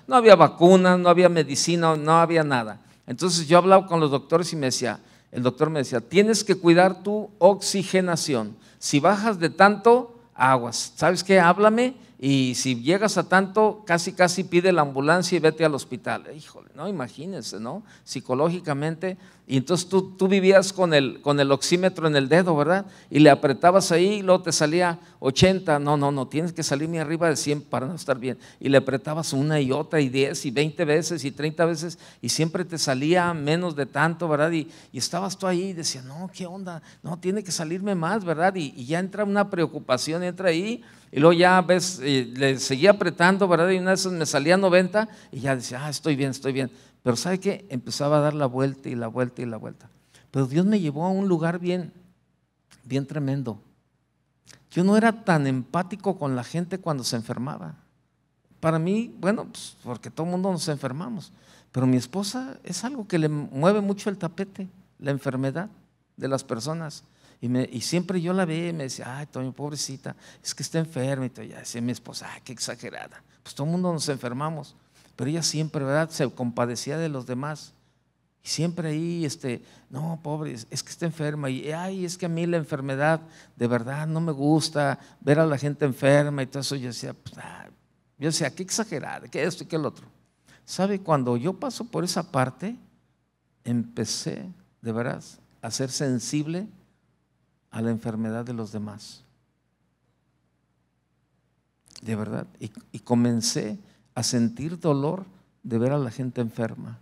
no había vacunas, no había medicina, no había nada. Entonces yo hablaba con los doctores y me decía, el doctor me decía, tienes que cuidar tu oxigenación. Si bajas de tanto, aguas. ¿Sabes qué? Háblame y si llegas a tanto, casi casi pide la ambulancia y vete al hospital. Híjole, no, imagínense, ¿no? Psicológicamente y entonces tú, vivías con el, con el oxímetro en el dedo, ¿verdad? Y le apretabas ahí y luego te salía 80. No, no, no, tienes que salirme arriba de 100 para no estar bien. Y le apretabas una y otra y 10 y 20 veces y 30 veces y siempre te salía menos de tanto, ¿verdad? Y, y estabas tú ahí y decías, no, ¿qué onda? No, tiene que salirme más, ¿verdad? Y, y ya entra una preocupación, entra ahí y luego ya ves, eh, le seguía apretando, ¿verdad? Y una vez me salía 90 y ya decía, ah, estoy bien, estoy bien. Pero ¿sabe qué? Empezaba a dar la vuelta y la vuelta y la vuelta. Pero Dios me llevó a un lugar bien, bien tremendo. Yo no era tan empático con la gente cuando se enfermaba. Para mí, bueno, pues porque todo el mundo nos enfermamos. Pero mi esposa es algo que le mueve mucho el tapete, la enfermedad de las personas. Y, siempre yo la veía y me decía, ay, Toño, pobrecita, es que está enferma. Y yo decía mi esposa, ay, qué exagerada. Pues todo el mundo nos enfermamos pero ella siempre, ¿verdad? Se compadecía de los demás. Y siempre ahí, este, no, pobre, es que está enferma. Y, ay, es que a mí la enfermedad, de verdad, no me gusta ver a la gente enferma y todo eso. Yo decía, pues, ah, yo decía, qué exagerada, qué esto y qué el otro. ¿Sabe? Cuando yo paso por esa parte, empecé, de verdad, a ser sensible a la enfermedad de los demás. De verdad. y comencé a sentir dolor de ver a la gente enferma.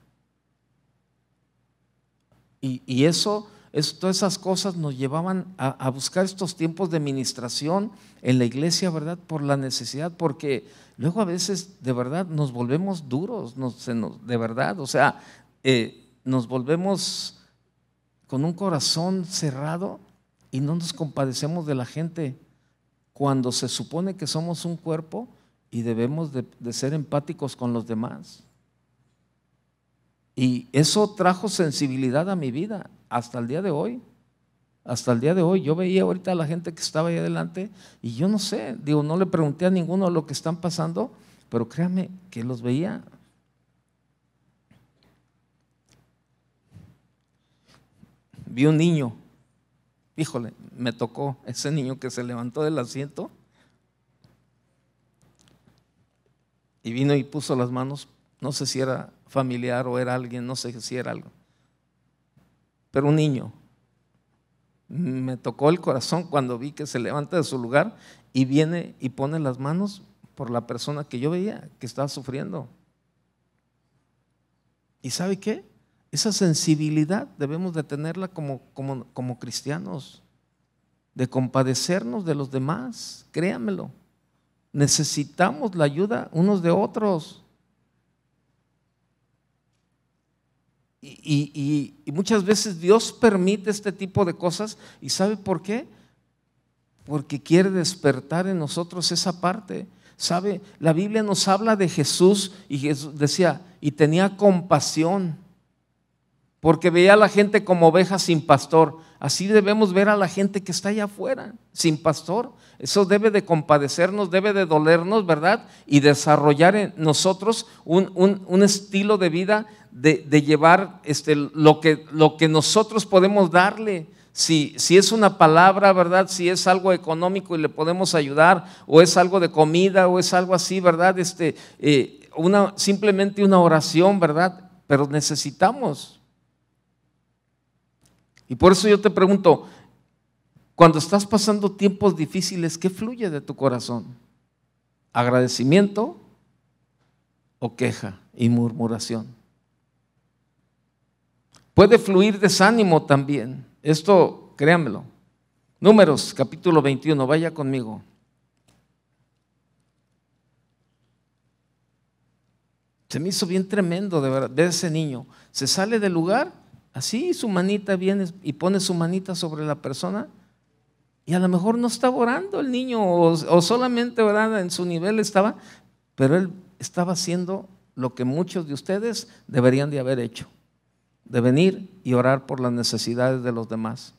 Y, eso, todas esas cosas nos llevaban a, buscar estos tiempos de ministración en la iglesia, ¿verdad? Por la necesidad, porque luego a veces de verdad nos volvemos duros, de verdad, o sea, eh, nos volvemos con un corazón cerrado y no nos compadecemos de la gente cuando se supone que somos un cuerpo y debemos de, ser empáticos con los demás. Y eso trajo sensibilidad a mi vida hasta el día de hoy. Hasta el día de hoy, yo veía ahorita a la gente que estaba ahí adelante y yo no sé, digo, no le pregunté a ninguno lo que están pasando, pero créame que los veía. Vi un niño, híjole, me tocó ese niño que se levantó del asiento Y vino y puso las manos, no sé si era familiar o era alguien, no sé si era algo. Pero un niño. Me tocó el corazón cuando vi que se levanta de su lugar y viene y pone las manos por la persona que yo veía que estaba sufriendo. ¿Y sabe qué? Esa sensibilidad debemos de tenerla como, como, como cristianos, de compadecernos de los demás, créamelo. Necesitamos la ayuda unos de otros. Y, muchas veces Dios permite este tipo de cosas. ¿Y sabe por qué? Porque quiere despertar en nosotros esa parte. ¿Sabe? La Biblia nos habla de Jesús y decía, y tenía compasión, porque veía a la gente como oveja sin pastor. Así debemos ver a la gente que está allá afuera, sin pastor. Eso debe de compadecernos, debe de dolernos, ¿verdad? Y desarrollar en nosotros un, un, estilo de vida de, llevar este, lo, que, lo, que, nosotros podemos darle. Si, si, es una palabra, ¿verdad? Si es algo económico y le podemos ayudar, o es algo de comida, o es algo así, ¿verdad? Este, eh, una, simplemente una oración, ¿verdad? Pero necesitamos y por eso yo te pregunto, cuando estás pasando tiempos difíciles, ¿qué fluye de tu corazón? ¿Agradecimiento o queja y murmuración? Puede fluir desánimo también. Esto, créanmelo. Números, capítulo 21, vaya conmigo. Se me hizo bien tremendo de verdad, ese niño. Se sale del lugar así su manita viene y pone su manita sobre la persona y a lo mejor no estaba orando el niño o, solamente orando en su nivel estaba, pero él estaba haciendo lo que muchos de ustedes deberían de haber hecho, de venir y orar por las necesidades de los demás.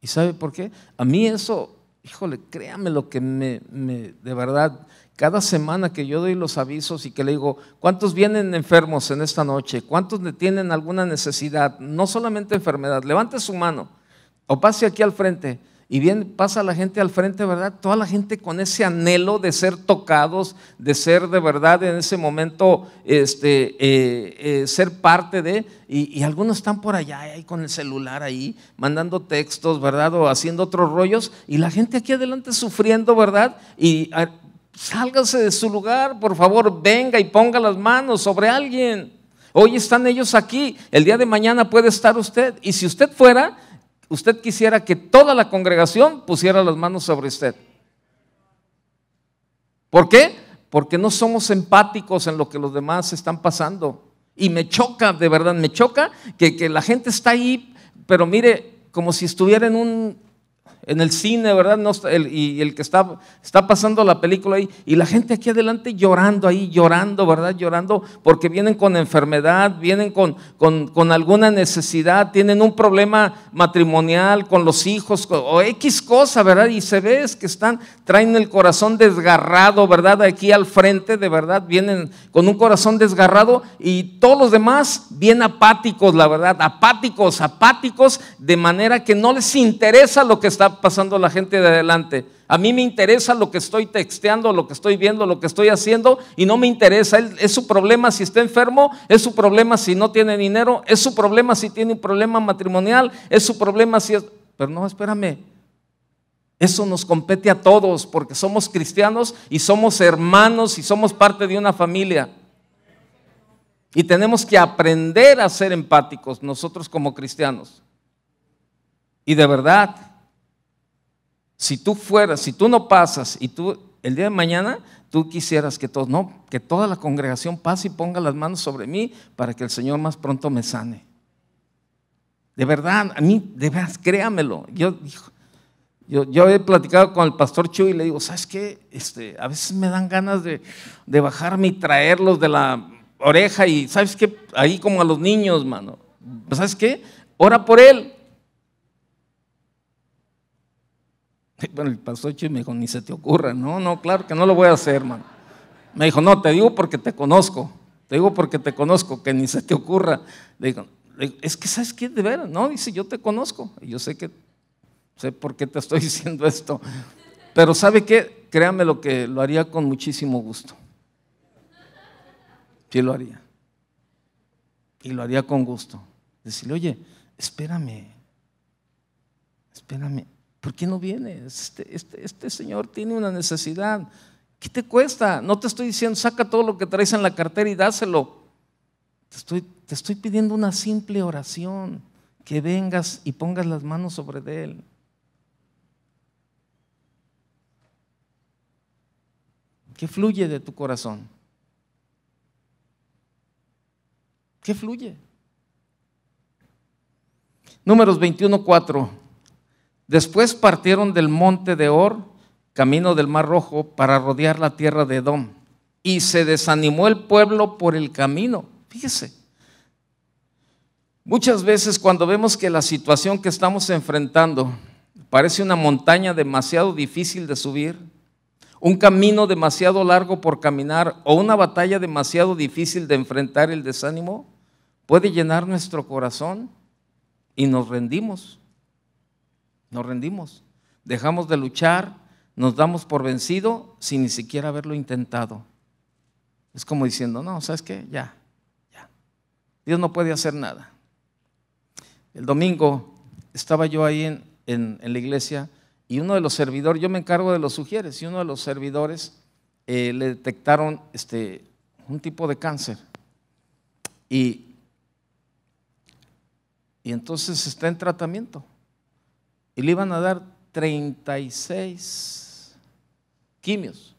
¿Y sabe por qué? A mí eso, híjole, créame lo que me de verdad cada semana que yo doy los avisos y que le digo, ¿cuántos vienen enfermos en esta noche? ¿Cuántos tienen alguna necesidad? No solamente enfermedad, levante su mano o pase aquí al frente. Y bien pasa la gente al frente, ¿verdad? Toda la gente con ese anhelo de ser tocados, de ser de verdad en ese momento, este, eh, eh, ser parte de, y, algunos están por allá, eh, ahí con el celular ahí, mandando textos, ¿verdad? O haciendo otros rollos, y la gente aquí adelante sufriendo, ¿verdad? Y ah, Sálgase de su lugar, por favor, venga y ponga las manos sobre alguien. Hoy están ellos aquí, el día de mañana puede estar usted. Y si usted fuera, usted quisiera que toda la congregación pusiera las manos sobre usted. ¿Por qué? Porque no somos empáticos en lo que los demás están pasando. Y me choca, de verdad, me choca que, que la gente está ahí, pero mire, como si estuviera en un en el cine, ¿verdad? y el que está, está pasando la película ahí, y la gente aquí adelante llorando ahí, llorando, ¿verdad? Llorando porque vienen con enfermedad, vienen con, con, alguna necesidad, tienen un problema matrimonial con los hijos o X cosa, ¿verdad? Y se ve es que están, traen el corazón desgarrado, ¿verdad? Aquí al frente, de verdad, vienen con un corazón desgarrado y todos los demás bien apáticos, la verdad, apáticos, apáticos, de manera que no les interesa lo que está pasando la gente de adelante. A mí me interesa lo que estoy texteando, lo que estoy viendo, lo que estoy haciendo, y no me interesa. Es su problema si está enfermo, es su problema si no tiene dinero, es su problema si tiene un problema matrimonial, es su problema si es... Pero no, espérame. Eso nos compete a todos porque somos cristianos y somos hermanos y somos parte de una familia. Y tenemos que aprender a ser empáticos nosotros como cristianos. Y de verdad, si tú fueras, si tú no pasas y tú el día de mañana tú quisieras que todos, no, que toda la congregación pase y ponga las manos sobre mí para que el Señor más pronto me sane. De verdad, a mí, de verdad, créamelo. Yo, yo, yo he platicado con el pastor Chu y le digo, ¿sabes qué? Este, a veces me dan ganas de, de bajarme y traerlos de la oreja y, ¿sabes qué? Ahí como a los niños, mano. ¿Sabes qué? Ora por él. Pero el pastor y me dijo, ni se te ocurra. No, no, claro que no lo voy a hacer, hermano. Me dijo, no, te digo porque te conozco. Te digo porque te conozco, que ni se te ocurra. Le digo, es que sabes quién de veras, no, dice, yo te conozco. Y yo sé que, sé por qué te estoy diciendo esto. Pero sabe qué, créame lo que lo haría con muchísimo gusto. Sí lo haría. Y lo haría con gusto. Decirle, oye, espérame, espérame, ¿por qué no vienes? Este, este, este, señor tiene una necesidad. ¿Qué te cuesta? No te estoy diciendo, saca todo lo que traes en la cartera y dáselo. Te estoy, te estoy pidiendo una simple oración, que vengas y pongas las manos sobre él. ¿Qué fluye de tu corazón? ¿Qué fluye? Números 21, 4. Después partieron del monte de Or, camino del Mar Rojo, para rodear la tierra de Edom. Y se desanimó el pueblo por el camino. Fíjese. Muchas veces cuando vemos que la situación que estamos enfrentando parece una montaña demasiado difícil de subir, un camino demasiado largo por caminar o una batalla demasiado difícil de enfrentar el desánimo, puede llenar nuestro corazón y nos rendimos. Nos rendimos, dejamos de luchar, nos damos por vencido sin ni siquiera haberlo intentado. Es como diciendo, no, ¿sabes qué? Ya, ya. Dios no puede hacer nada. El domingo estaba yo ahí en, la iglesia y uno de los servidores, yo me encargo de los sugieres, y uno de los servidores eh, le detectaron este, un tipo de cáncer. Y, y entonces está en tratamiento y le iban a dar 36 quimios.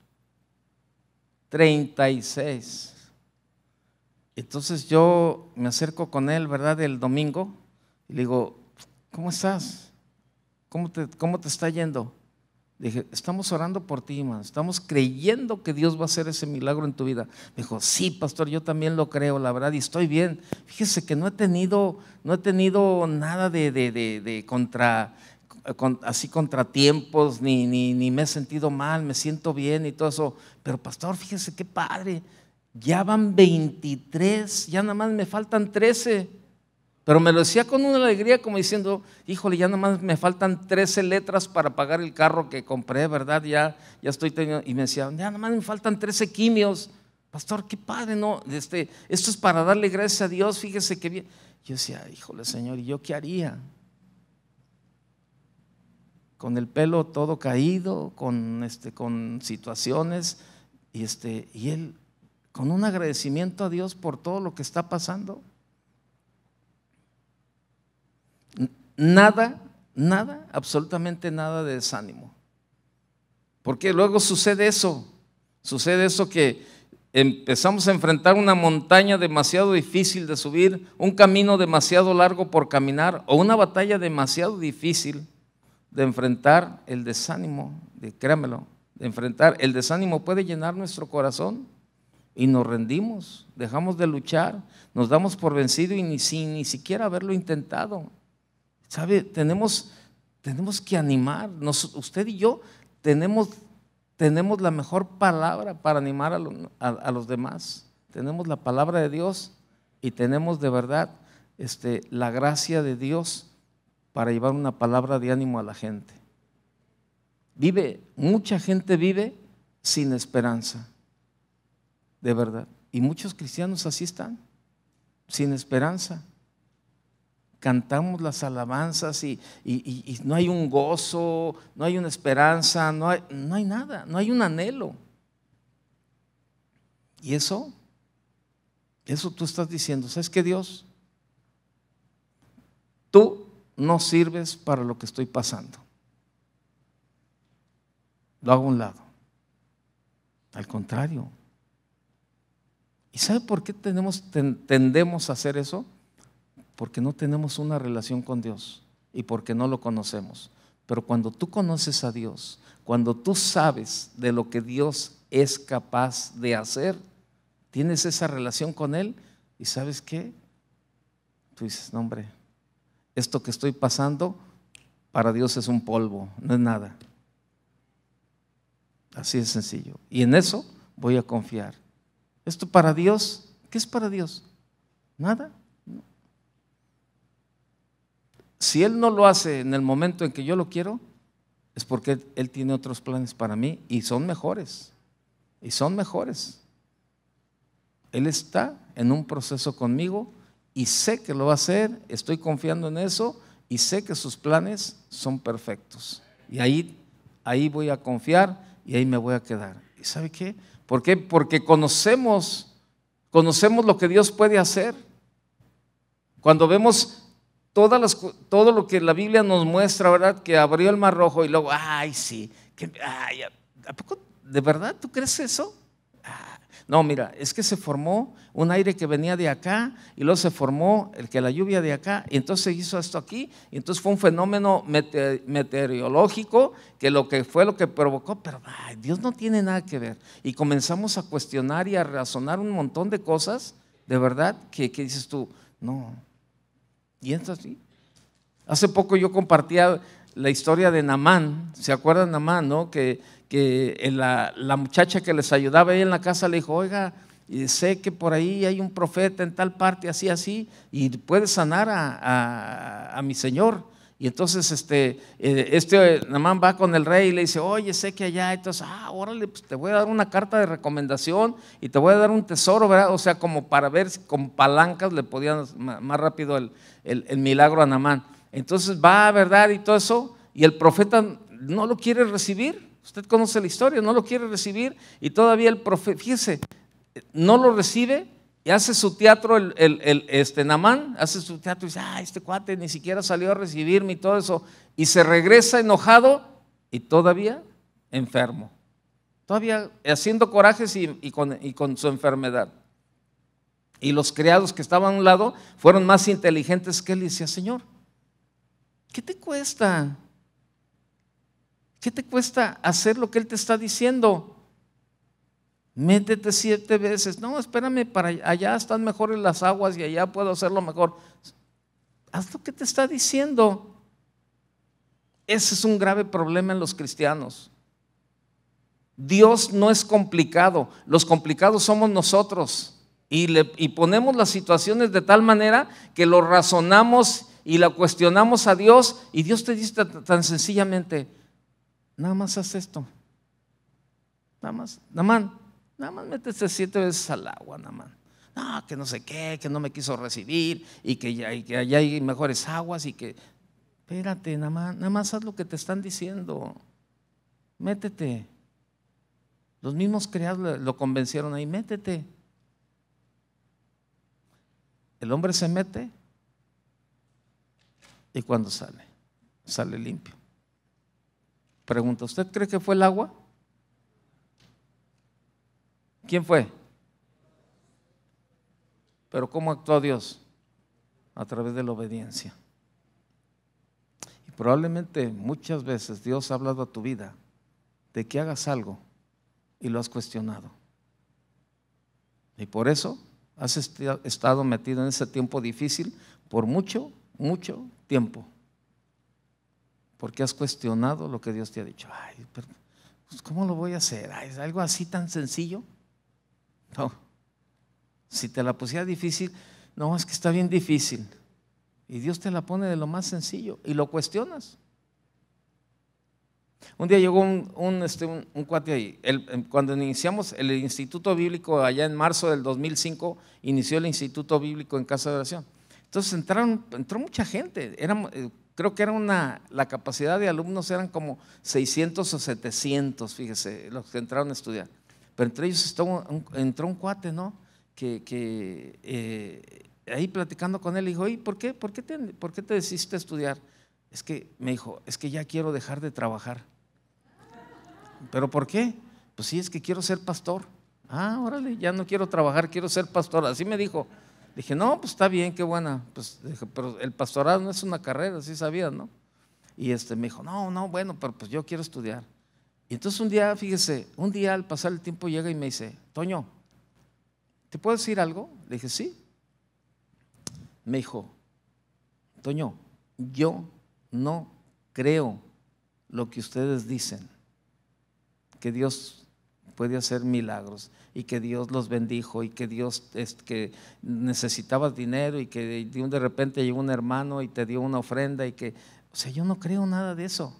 36. Entonces yo me acerco con él, ¿verdad? El domingo y le digo, ¿cómo estás? ¿Cómo te, cómo te está yendo? Dije, estamos orando por ti, man. Estamos creyendo que Dios va a hacer ese milagro en tu vida. Me dijo, sí, pastor, yo también lo creo, la verdad, y estoy bien. Fíjese que no he tenido, no he tenido nada de, de, de, de contra así contratiempos, ni, ni, ni me he sentido mal, me siento bien y todo eso. Pero pastor, fíjese qué padre, ya van 23, ya nada más me faltan 13. Pero me lo decía con una alegría como diciendo, híjole, ya nada más me faltan 13 letras para pagar el carro que compré, ¿verdad? Ya, ya estoy teniendo... Y me decía, ya nada más me faltan 13 quimios. Pastor, qué padre, ¿no? Este, esto es para darle gracias a Dios, fíjese qué bien. Yo decía, híjole, Señor, ¿y yo qué haría? con el pelo todo caído, con, este, con situaciones, y, este, y él con un agradecimiento a Dios por todo lo que está pasando. Nada, nada, absolutamente nada de desánimo. Porque luego sucede eso, sucede eso que empezamos a enfrentar una montaña demasiado difícil de subir, un camino demasiado largo por caminar o una batalla demasiado difícil de enfrentar el desánimo, de, créamelo, de enfrentar el desánimo puede llenar nuestro corazón y nos rendimos, dejamos de luchar, nos damos por vencido y ni, sin ni siquiera haberlo intentado. ¿Sabe? Tenemos, tenemos que animar, usted y yo tenemos, tenemos la mejor palabra para animar a, los demás. Tenemos la palabra de Dios y tenemos de verdad este, la gracia de Dios para llevar una palabra de ánimo a la gente. Vive, mucha gente vive sin esperanza, de verdad. Y muchos cristianos así están, sin esperanza. Cantamos las alabanzas y, no hay un gozo, no hay una esperanza, no hay, no hay nada, no hay un anhelo. Y eso, eso tú estás diciendo, ¿sabes qué Dios? Tú no sirves para lo que estoy pasando. Lo hago a un lado. Al contrario. ¿Y sabe por qué tenemos, tendemos a hacer eso? Porque no tenemos una relación con Dios y porque no lo conocemos. Pero cuando tú conoces a Dios, cuando tú sabes de lo que Dios es capaz de hacer, tienes esa relación con Él y sabes qué? Tú dices, no hombre, esto que estoy pasando para Dios es un polvo, no es nada. Así es sencillo. Y en eso voy a confiar. Esto para Dios, ¿qué es para Dios? Nada. Si Él no lo hace en el momento en que yo lo quiero, es porque Él tiene otros planes para mí y son mejores. Y son mejores. Él está en un proceso conmigo y sé que lo va a hacer, estoy confiando en eso y sé que sus planes son perfectos. Y ahí, ahí voy a confiar y ahí me voy a quedar. ¿Y sabe qué? ¿Por qué? Porque conocemos, conocemos lo que Dios puede hacer. Cuando vemos todas las, todo lo que la Biblia nos muestra, ¿verdad? Que abrió el mar rojo y luego, ay, sí, que, ay, ¿a poco, ¿de verdad tú crees eso? Ah, no, mira, es que se formó un aire que venía de acá y luego se formó el que la lluvia de acá y entonces hizo esto aquí y entonces fue un fenómeno meteorológico que lo que fue lo que provocó, pero Dios no tiene nada que ver. Y comenzamos a cuestionar y a razonar un montón de cosas, de verdad, que, dices tú, no. Y entonces Hace poco yo compartía la historia de Namán, ¿se acuerdan Namán, no? Que, que eh, la, muchacha que les ayudaba ahí en la casa le dijo, oiga, sé que por ahí hay un profeta en tal parte, así, así, y puede sanar a, mi señor. Y entonces este, eh, este eh, Namán va con el rey y le dice, oye, sé que allá, entonces, ah, órale, pues te voy a dar una carta de recomendación y te voy a dar un tesoro, ¿verdad? O sea, como para ver si con palancas le podían más rápido el, el milagro a Namán. Entonces va, ¿verdad? Y todo eso, y el profeta no lo quiere recibir. Usted conoce la historia, no lo quiere recibir y todavía el profeta, fíjese, no lo recibe y hace su teatro, el, el, este Namán, hace su teatro y dice, ah, este cuate ni siquiera salió a recibirme y todo eso. Y se regresa enojado y todavía enfermo. Todavía haciendo corajes y, con, y con su enfermedad. Y los criados que estaban a un lado fueron más inteligentes que él y decía, Señor, ¿qué te cuesta? ¿Qué te cuesta hacer lo que Él te está diciendo? Métete siete veces. No, espérame, para allá están mejores las aguas y allá puedo hacerlo mejor. Haz lo que te está diciendo. Ese es un grave problema en los cristianos. Dios no es complicado, los complicados somos nosotros. Y, le, y, ponemos las situaciones de tal manera que lo razonamos y la cuestionamos a Dios y Dios te dice tan sencillamente, nada más haz esto. Nada más, más, nada más métete siete veces al agua, más. No, que no sé qué, que no me quiso recibir y que, ya, y que allá hay mejores aguas y que... Espérate, nada más, nada más haz lo que te están diciendo. Métete. Los mismos criados lo convencieron ahí, métete. El hombre se mete y cuando sale, sale limpio. Pregunta, ¿usted cree que fue el agua? ¿Quién fue? Pero ¿cómo actuó Dios? A través de la obediencia. Y probablemente muchas veces Dios ha hablado a tu vida de que hagas algo y lo has cuestionado. Y por eso has estado metido en ese tiempo difícil por mucho, mucho tiempo porque has cuestionado lo que Dios te ha dicho. Ay, pues, ¿cómo lo voy a hacer? ¿Es algo así tan sencillo? No. Si te la pusiera difícil, no, es que está bien difícil. Y Dios te la pone de lo más sencillo y lo cuestionas. Un día llegó un, un, este, cuate ahí. Em, cuando iniciamos el Instituto Bíblico, allá en marzo del 2005, inició el Instituto Bíblico en Casa de Oración. Entonces entraron, entró mucha gente. Era, creo que era una, la capacidad de alumnos eran como 600 o 700, fíjese, los que entraron a estudiar. Pero entre ellos entró un, entró un cuate, ¿no? Que, eh, ahí platicando con él, dijo, ¿y por qué, por, qué te, por qué te estudiar? Es que, me dijo, es que ya quiero dejar de trabajar. ¿Pero por qué? Pues sí, es que quiero ser pastor. Ah, órale, ya no quiero trabajar, quiero ser pastor. Así me dijo. Dije, no, pues está bien, qué buena. Pues pero el pastorado no es una carrera, sí sabía, ¿no? Y este me dijo, no, no, bueno, pero pues yo quiero estudiar. Y entonces un día, fíjese, un día al pasar el tiempo llega y me dice, Toño, ¿te puedo decir algo? Le dije, sí. Me dijo, Toño, yo no creo lo que ustedes dicen, que Dios puede hacer milagros y que Dios los bendijo y que Dios es, que necesitabas dinero y que de repente llegó un hermano y te dio una ofrenda y que, o sea, yo no creo nada de eso.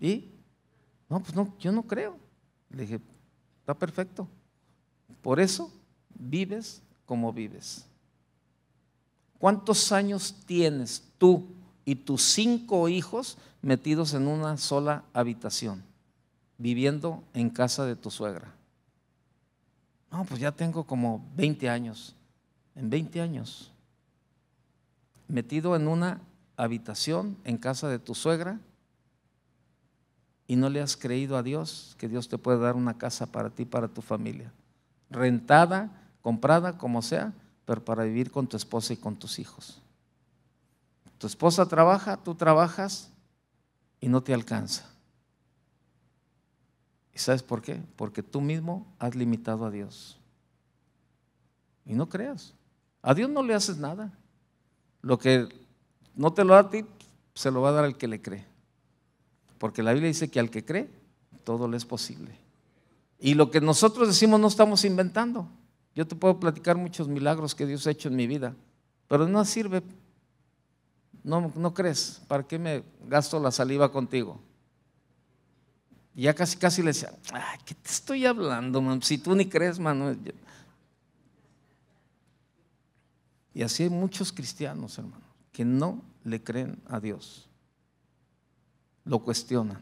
¿y? No, pues no, yo no creo. Le dije, está perfecto. Por eso vives como vives. ¿Cuántos años tienes tú y tus cinco hijos metidos en una sola habitación? viviendo en casa de tu suegra? No, pues ya tengo como 20 años. En 20 años. Metido en una habitación en casa de tu suegra y no le has creído a Dios que Dios te puede dar una casa para ti, para tu familia. Rentada, comprada, como sea, pero para vivir con tu esposa y con tus hijos. Tu esposa trabaja, tú trabajas y no te alcanza. ¿Y sabes por qué? Porque tú mismo has limitado a Dios. Y no creas. A Dios no le haces nada. Lo que no te lo da a ti, se lo va a dar al que le cree. Porque la Biblia dice que al que cree, todo le es posible. Y lo que nosotros decimos no estamos inventando. Yo te puedo platicar muchos milagros que Dios ha hecho en mi vida, pero no sirve. No, no crees. ¿Para qué me gasto la saliva contigo? ya casi, casi le decía, ¿qué te estoy hablando, man? Si tú ni crees, mano. Y así hay muchos cristianos, hermano, que no le creen a Dios. Lo cuestionan.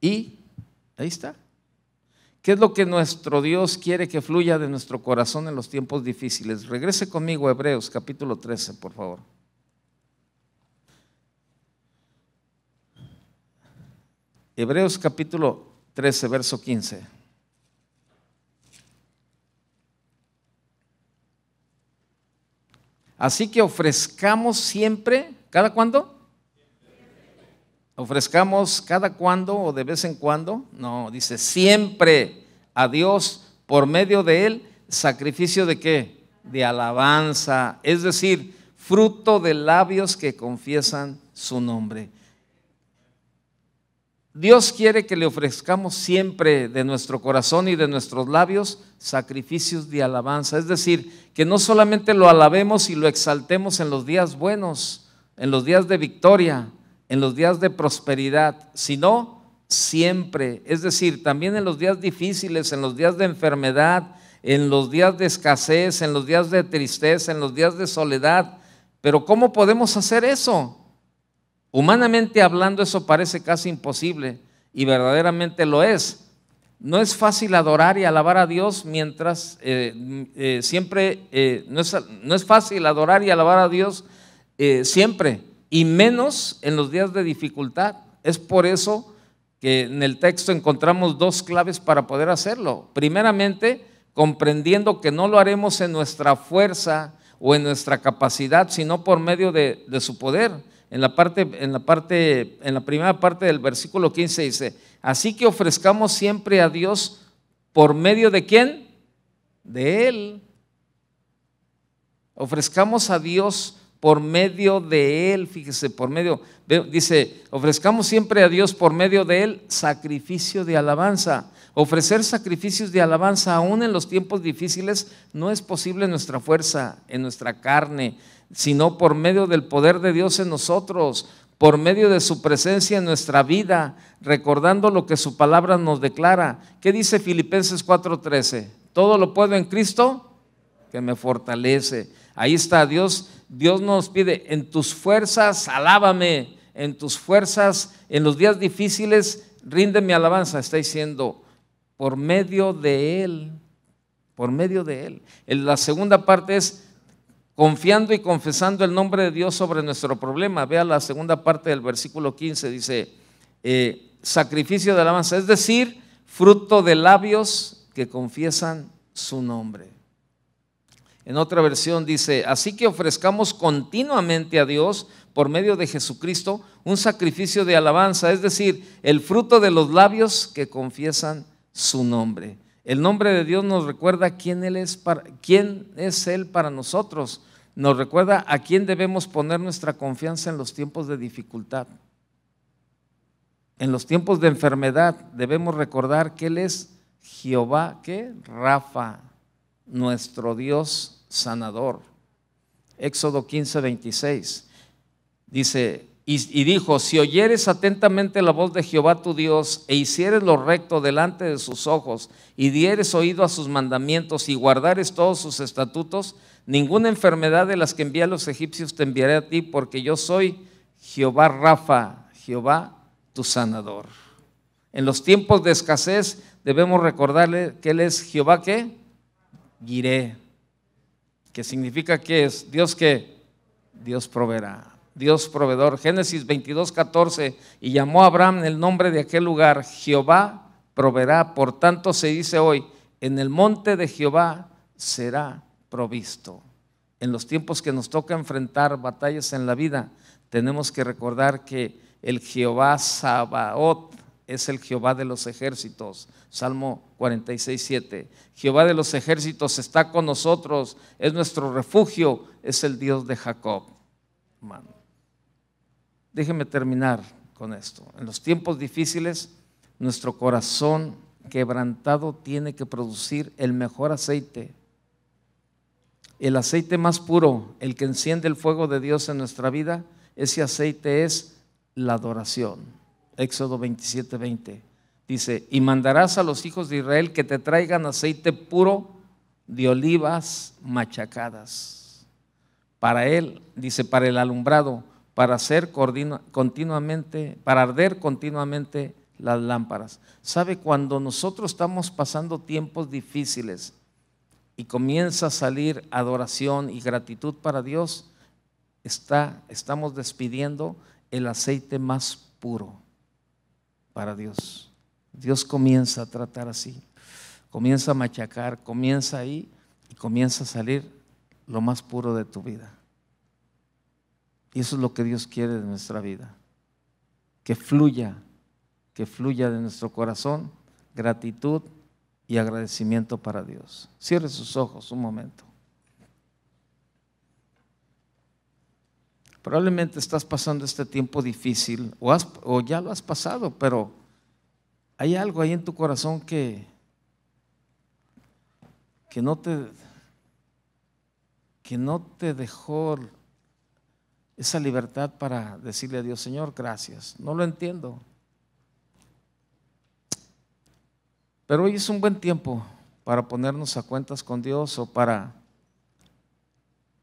Y ahí está. ¿Qué es lo que nuestro Dios quiere que fluya de nuestro corazón en los tiempos difíciles? Regrese conmigo a Hebreos capítulo 13, por favor. Hebreos capítulo 13, verso 15. Así que ofrezcamos siempre, ¿cada cuándo? Ofrezcamos cada cuándo o de vez en cuando. No, dice siempre a Dios por medio de Él sacrificio de qué? De alabanza, es decir, fruto de labios que confiesan su nombre. Dios quiere que le ofrezcamos siempre de nuestro corazón y de nuestros labios sacrificios de alabanza. Es decir, que no solamente lo alabemos y lo exaltemos en los días buenos, en los días de victoria, en los días de prosperidad, sino siempre. Es decir, también en los días difíciles, en los días de enfermedad, en los días de escasez, en los días de tristeza, en los días de soledad. Pero ¿cómo podemos hacer eso? Humanamente hablando eso parece casi imposible y verdaderamente lo es. No es fácil adorar y alabar a Dios mientras eh, eh, siempre, eh, no, es, fácil adorar y alabar a Dios siempre y menos en los días de dificultad. Es por eso que en el texto encontramos dos claves para poder hacerlo. Primeramente, comprendiendo que no lo haremos en nuestra fuerza o en nuestra capacidad, sino por medio de su poder en la, parte, en, la parte, en la primera parte del versículo 15 dice, así que ofrezcamos siempre a Dios por medio de quién? De Él. Ofrezcamos a Dios por medio de Él, fíjese, por medio, dice, ofrezcamos siempre a Dios por medio de Él sacrificio de alabanza. Ofrecer sacrificios de alabanza aún en los tiempos difíciles no es posible en nuestra fuerza, en nuestra carne, sino por medio del poder de Dios en nosotros, por medio de su presencia en nuestra vida, recordando lo que su palabra nos declara. ¿Qué dice Filipenses 4:13? Todo lo puedo en Cristo que me fortalece. Ahí está Dios, Dios nos pide, en tus fuerzas alábame, en tus fuerzas, en los días difíciles, rinde mi alabanza, está diciendo, por medio de Él, por medio de Él. la segunda parte es, confiando y confesando el nombre de Dios sobre nuestro problema. Vea la segunda parte del versículo 15, dice, eh, sacrificio de alabanza, es decir, fruto de labios que confiesan su nombre. En otra versión dice, así que ofrezcamos continuamente a Dios por medio de Jesucristo un sacrificio de alabanza, es decir, el fruto de los labios que confiesan su nombre. El nombre de Dios nos recuerda quién, es es Él para nosotros. Nos recuerda a quién debemos poner nuestra confianza en los tiempos de dificultad. En los tiempos de enfermedad debemos recordar que Él es Jehová, que Rafa, nuestro Dios sanador. Éxodo 15, 26. Dice, y, dijo, si oyeres atentamente la voz de Jehová tu Dios e hicieres lo recto delante de sus ojos y dieres oído a sus mandamientos y guardares todos sus estatutos, ninguna enfermedad de las que envía a los egipcios te enviaré a ti, porque yo soy Jehová Rafa, Jehová tu sanador. En los tiempos de escasez debemos recordarle que Él es Jehová que guiré, que significa que es Dios que Dios proveerá. Dios proveedor. Génesis 22.14, y llamó a Abraham el nombre de aquel lugar, Jehová proveerá. Por tanto se dice hoy, en el monte de Jehová será provisto. En los tiempos que nos toca enfrentar batallas en la vida, tenemos que recordar que el Jehová Sabaoth es el Jehová de los ejércitos. Salmo 46, Jehová de los ejércitos está con nosotros, es nuestro refugio, es el Dios de Jacob. Hermano. Déjeme terminar con esto. En los tiempos difíciles, nuestro corazón quebrantado tiene que producir el mejor aceite, el aceite más puro, el que enciende el fuego de Dios en nuestra vida, ese aceite es la adoración. Éxodo 27, 20. Dice, y mandarás a los hijos de Israel que te traigan aceite puro de olivas machacadas. Para él, dice, para el alumbrado, para hacer continuamente, para arder continuamente las lámparas. Sabe, cuando nosotros estamos pasando tiempos difíciles y comienza a salir adoración y gratitud para Dios, está, estamos despidiendo el aceite más puro para Dios. Dios comienza a tratar así, comienza a machacar, comienza ahí y comienza a salir lo más puro de tu vida. Y eso es lo que Dios quiere de nuestra vida. Que fluya, que fluya de nuestro corazón gratitud y agradecimiento para Dios. Cierre sus ojos un momento. Probablemente estás pasando este tiempo difícil o, o, ya lo has pasado, pero hay algo ahí en tu corazón que, que, no, te, que no te dejó esa libertad para decirle a Dios, Señor, gracias. No lo entiendo. Pero hoy es un buen tiempo para ponernos a cuentas con Dios o para,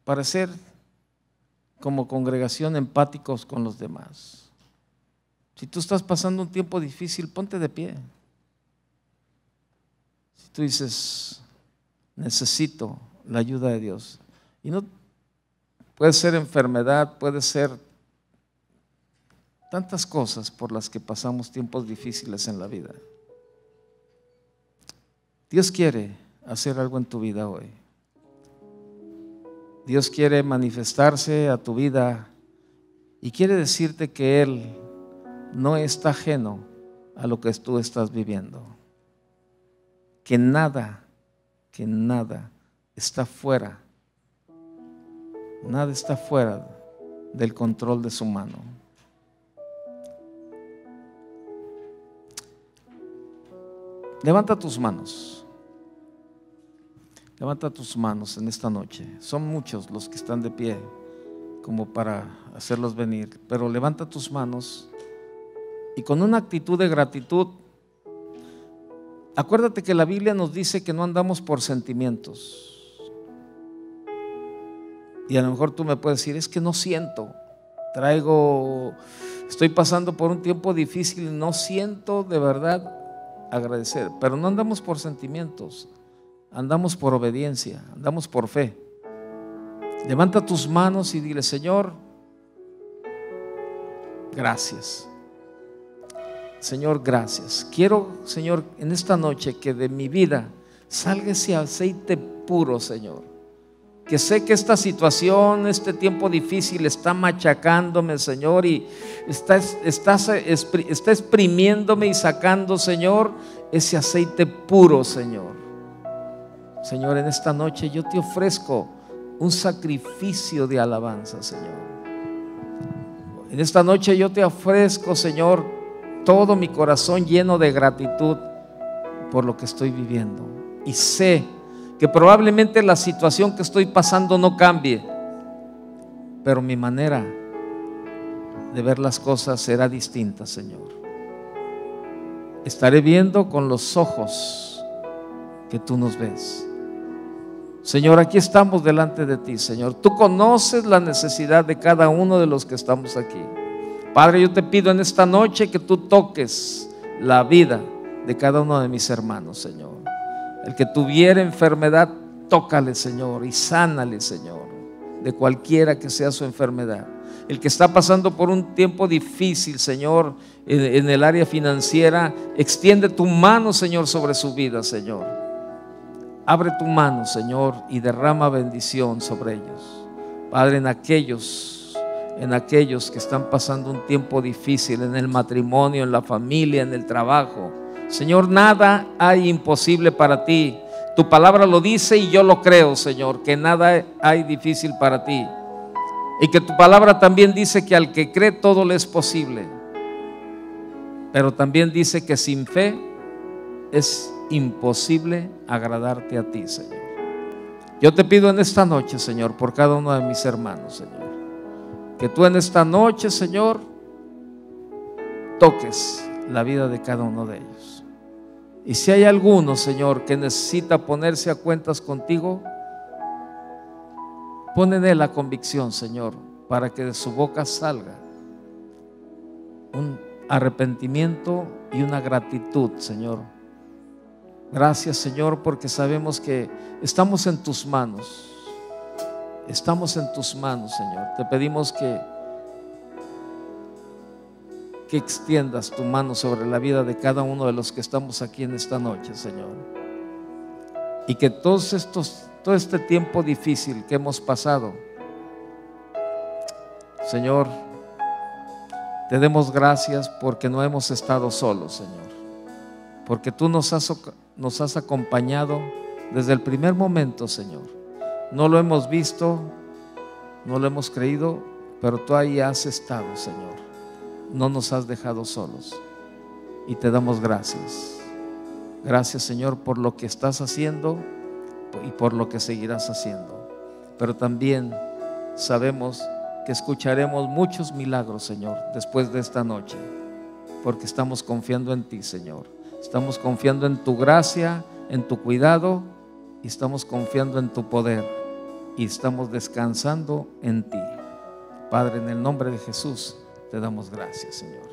para ser como congregación empáticos con los demás. Si tú estás pasando un tiempo difícil, ponte de pie. Si tú dices, necesito la ayuda de Dios. Y no Puede ser enfermedad, puede ser tantas cosas por las que pasamos tiempos difíciles en la vida. Dios quiere hacer algo en tu vida hoy. Dios quiere manifestarse a tu vida y quiere decirte que Él no está ajeno a lo que tú estás viviendo. Que nada, que nada está fuera Nada está fuera del control de su mano. Levanta tus manos. Levanta tus manos en esta noche. Son muchos los que están de pie como para hacerlos venir, pero levanta tus manos y con una actitud de gratitud. Acuérdate que la Biblia nos dice que no andamos por sentimientos. Y a lo mejor tú me puedes decir, es que no siento, traigo, estoy pasando por un tiempo difícil, no siento de verdad agradecer, pero no andamos por sentimientos, andamos por obediencia, andamos por fe. Levanta tus manos y dile, Señor, gracias. Señor, gracias. Quiero, Señor, en esta noche que de mi vida salga ese aceite puro, Señor que sé que esta situación, este tiempo difícil está machacándome, Señor, y está, está, exprimiéndome y sacando, Señor, ese aceite puro, Señor. Señor, en esta noche yo te ofrezco un sacrificio de alabanza, Señor. En esta noche yo te ofrezco, Señor, todo mi corazón lleno de gratitud por lo que estoy viviendo. Y sé que probablemente la situación que estoy pasando no cambie, pero mi manera de ver las cosas será distinta, Señor. Estaré viendo con los ojos que tú nos ves. Señor, aquí estamos delante de ti, Señor. Tú conoces la necesidad de cada uno de los que estamos aquí. Padre, yo te pido en esta noche que tú toques la vida de cada uno de mis hermanos, Señor. El que tuviera enfermedad, tócale, Señor, y sánale, Señor, de cualquiera que sea su enfermedad. El que está pasando por un tiempo difícil, Señor, en, en el área financiera, extiende tu mano, Señor, sobre su vida, Señor. Abre tu mano, Señor, y derrama bendición sobre ellos. Padre, en aquellos en aquellos que están pasando un tiempo difícil, en el matrimonio, en la familia, en el trabajo. Señor, nada hay imposible para ti. Tu palabra lo dice y yo lo creo, Señor, que nada hay difícil para ti. Y que tu palabra también dice que al que cree todo le es posible. Pero también dice que sin fe es imposible agradarte a ti, Señor. Yo te pido en esta noche, Señor, por cada uno de mis hermanos, Señor, que tú en esta noche, Señor, toques la vida de cada uno de ellos. Y si hay alguno, Señor, que necesita ponerse a cuentas contigo, pon en él la convicción, Señor, para que de su boca salga un arrepentimiento y una gratitud, Señor. Gracias, Señor, porque sabemos que estamos en tus manos. Estamos en tus manos, Señor. Te pedimos que que extiendas tu mano sobre la vida de cada uno de los que estamos aquí en esta noche, Señor. Y que todos estos, todo este tiempo difícil que hemos pasado, Señor, te demos gracias porque no hemos estado solos, Señor. Porque tú nos has, nos has acompañado desde el primer momento, Señor. No lo hemos visto, no lo hemos creído, pero tú ahí has estado, Señor no nos has dejado solos. Y te damos gracias. Gracias Señor por lo que estás haciendo y por lo que seguirás haciendo. Pero también sabemos que escucharemos muchos milagros, Señor, después de esta noche, porque estamos confiando en ti, Señor. Estamos confiando en tu gracia, en tu cuidado, y estamos confiando en tu poder, y estamos descansando en ti. Padre, en el nombre de Jesús, te damos gracias, Señor.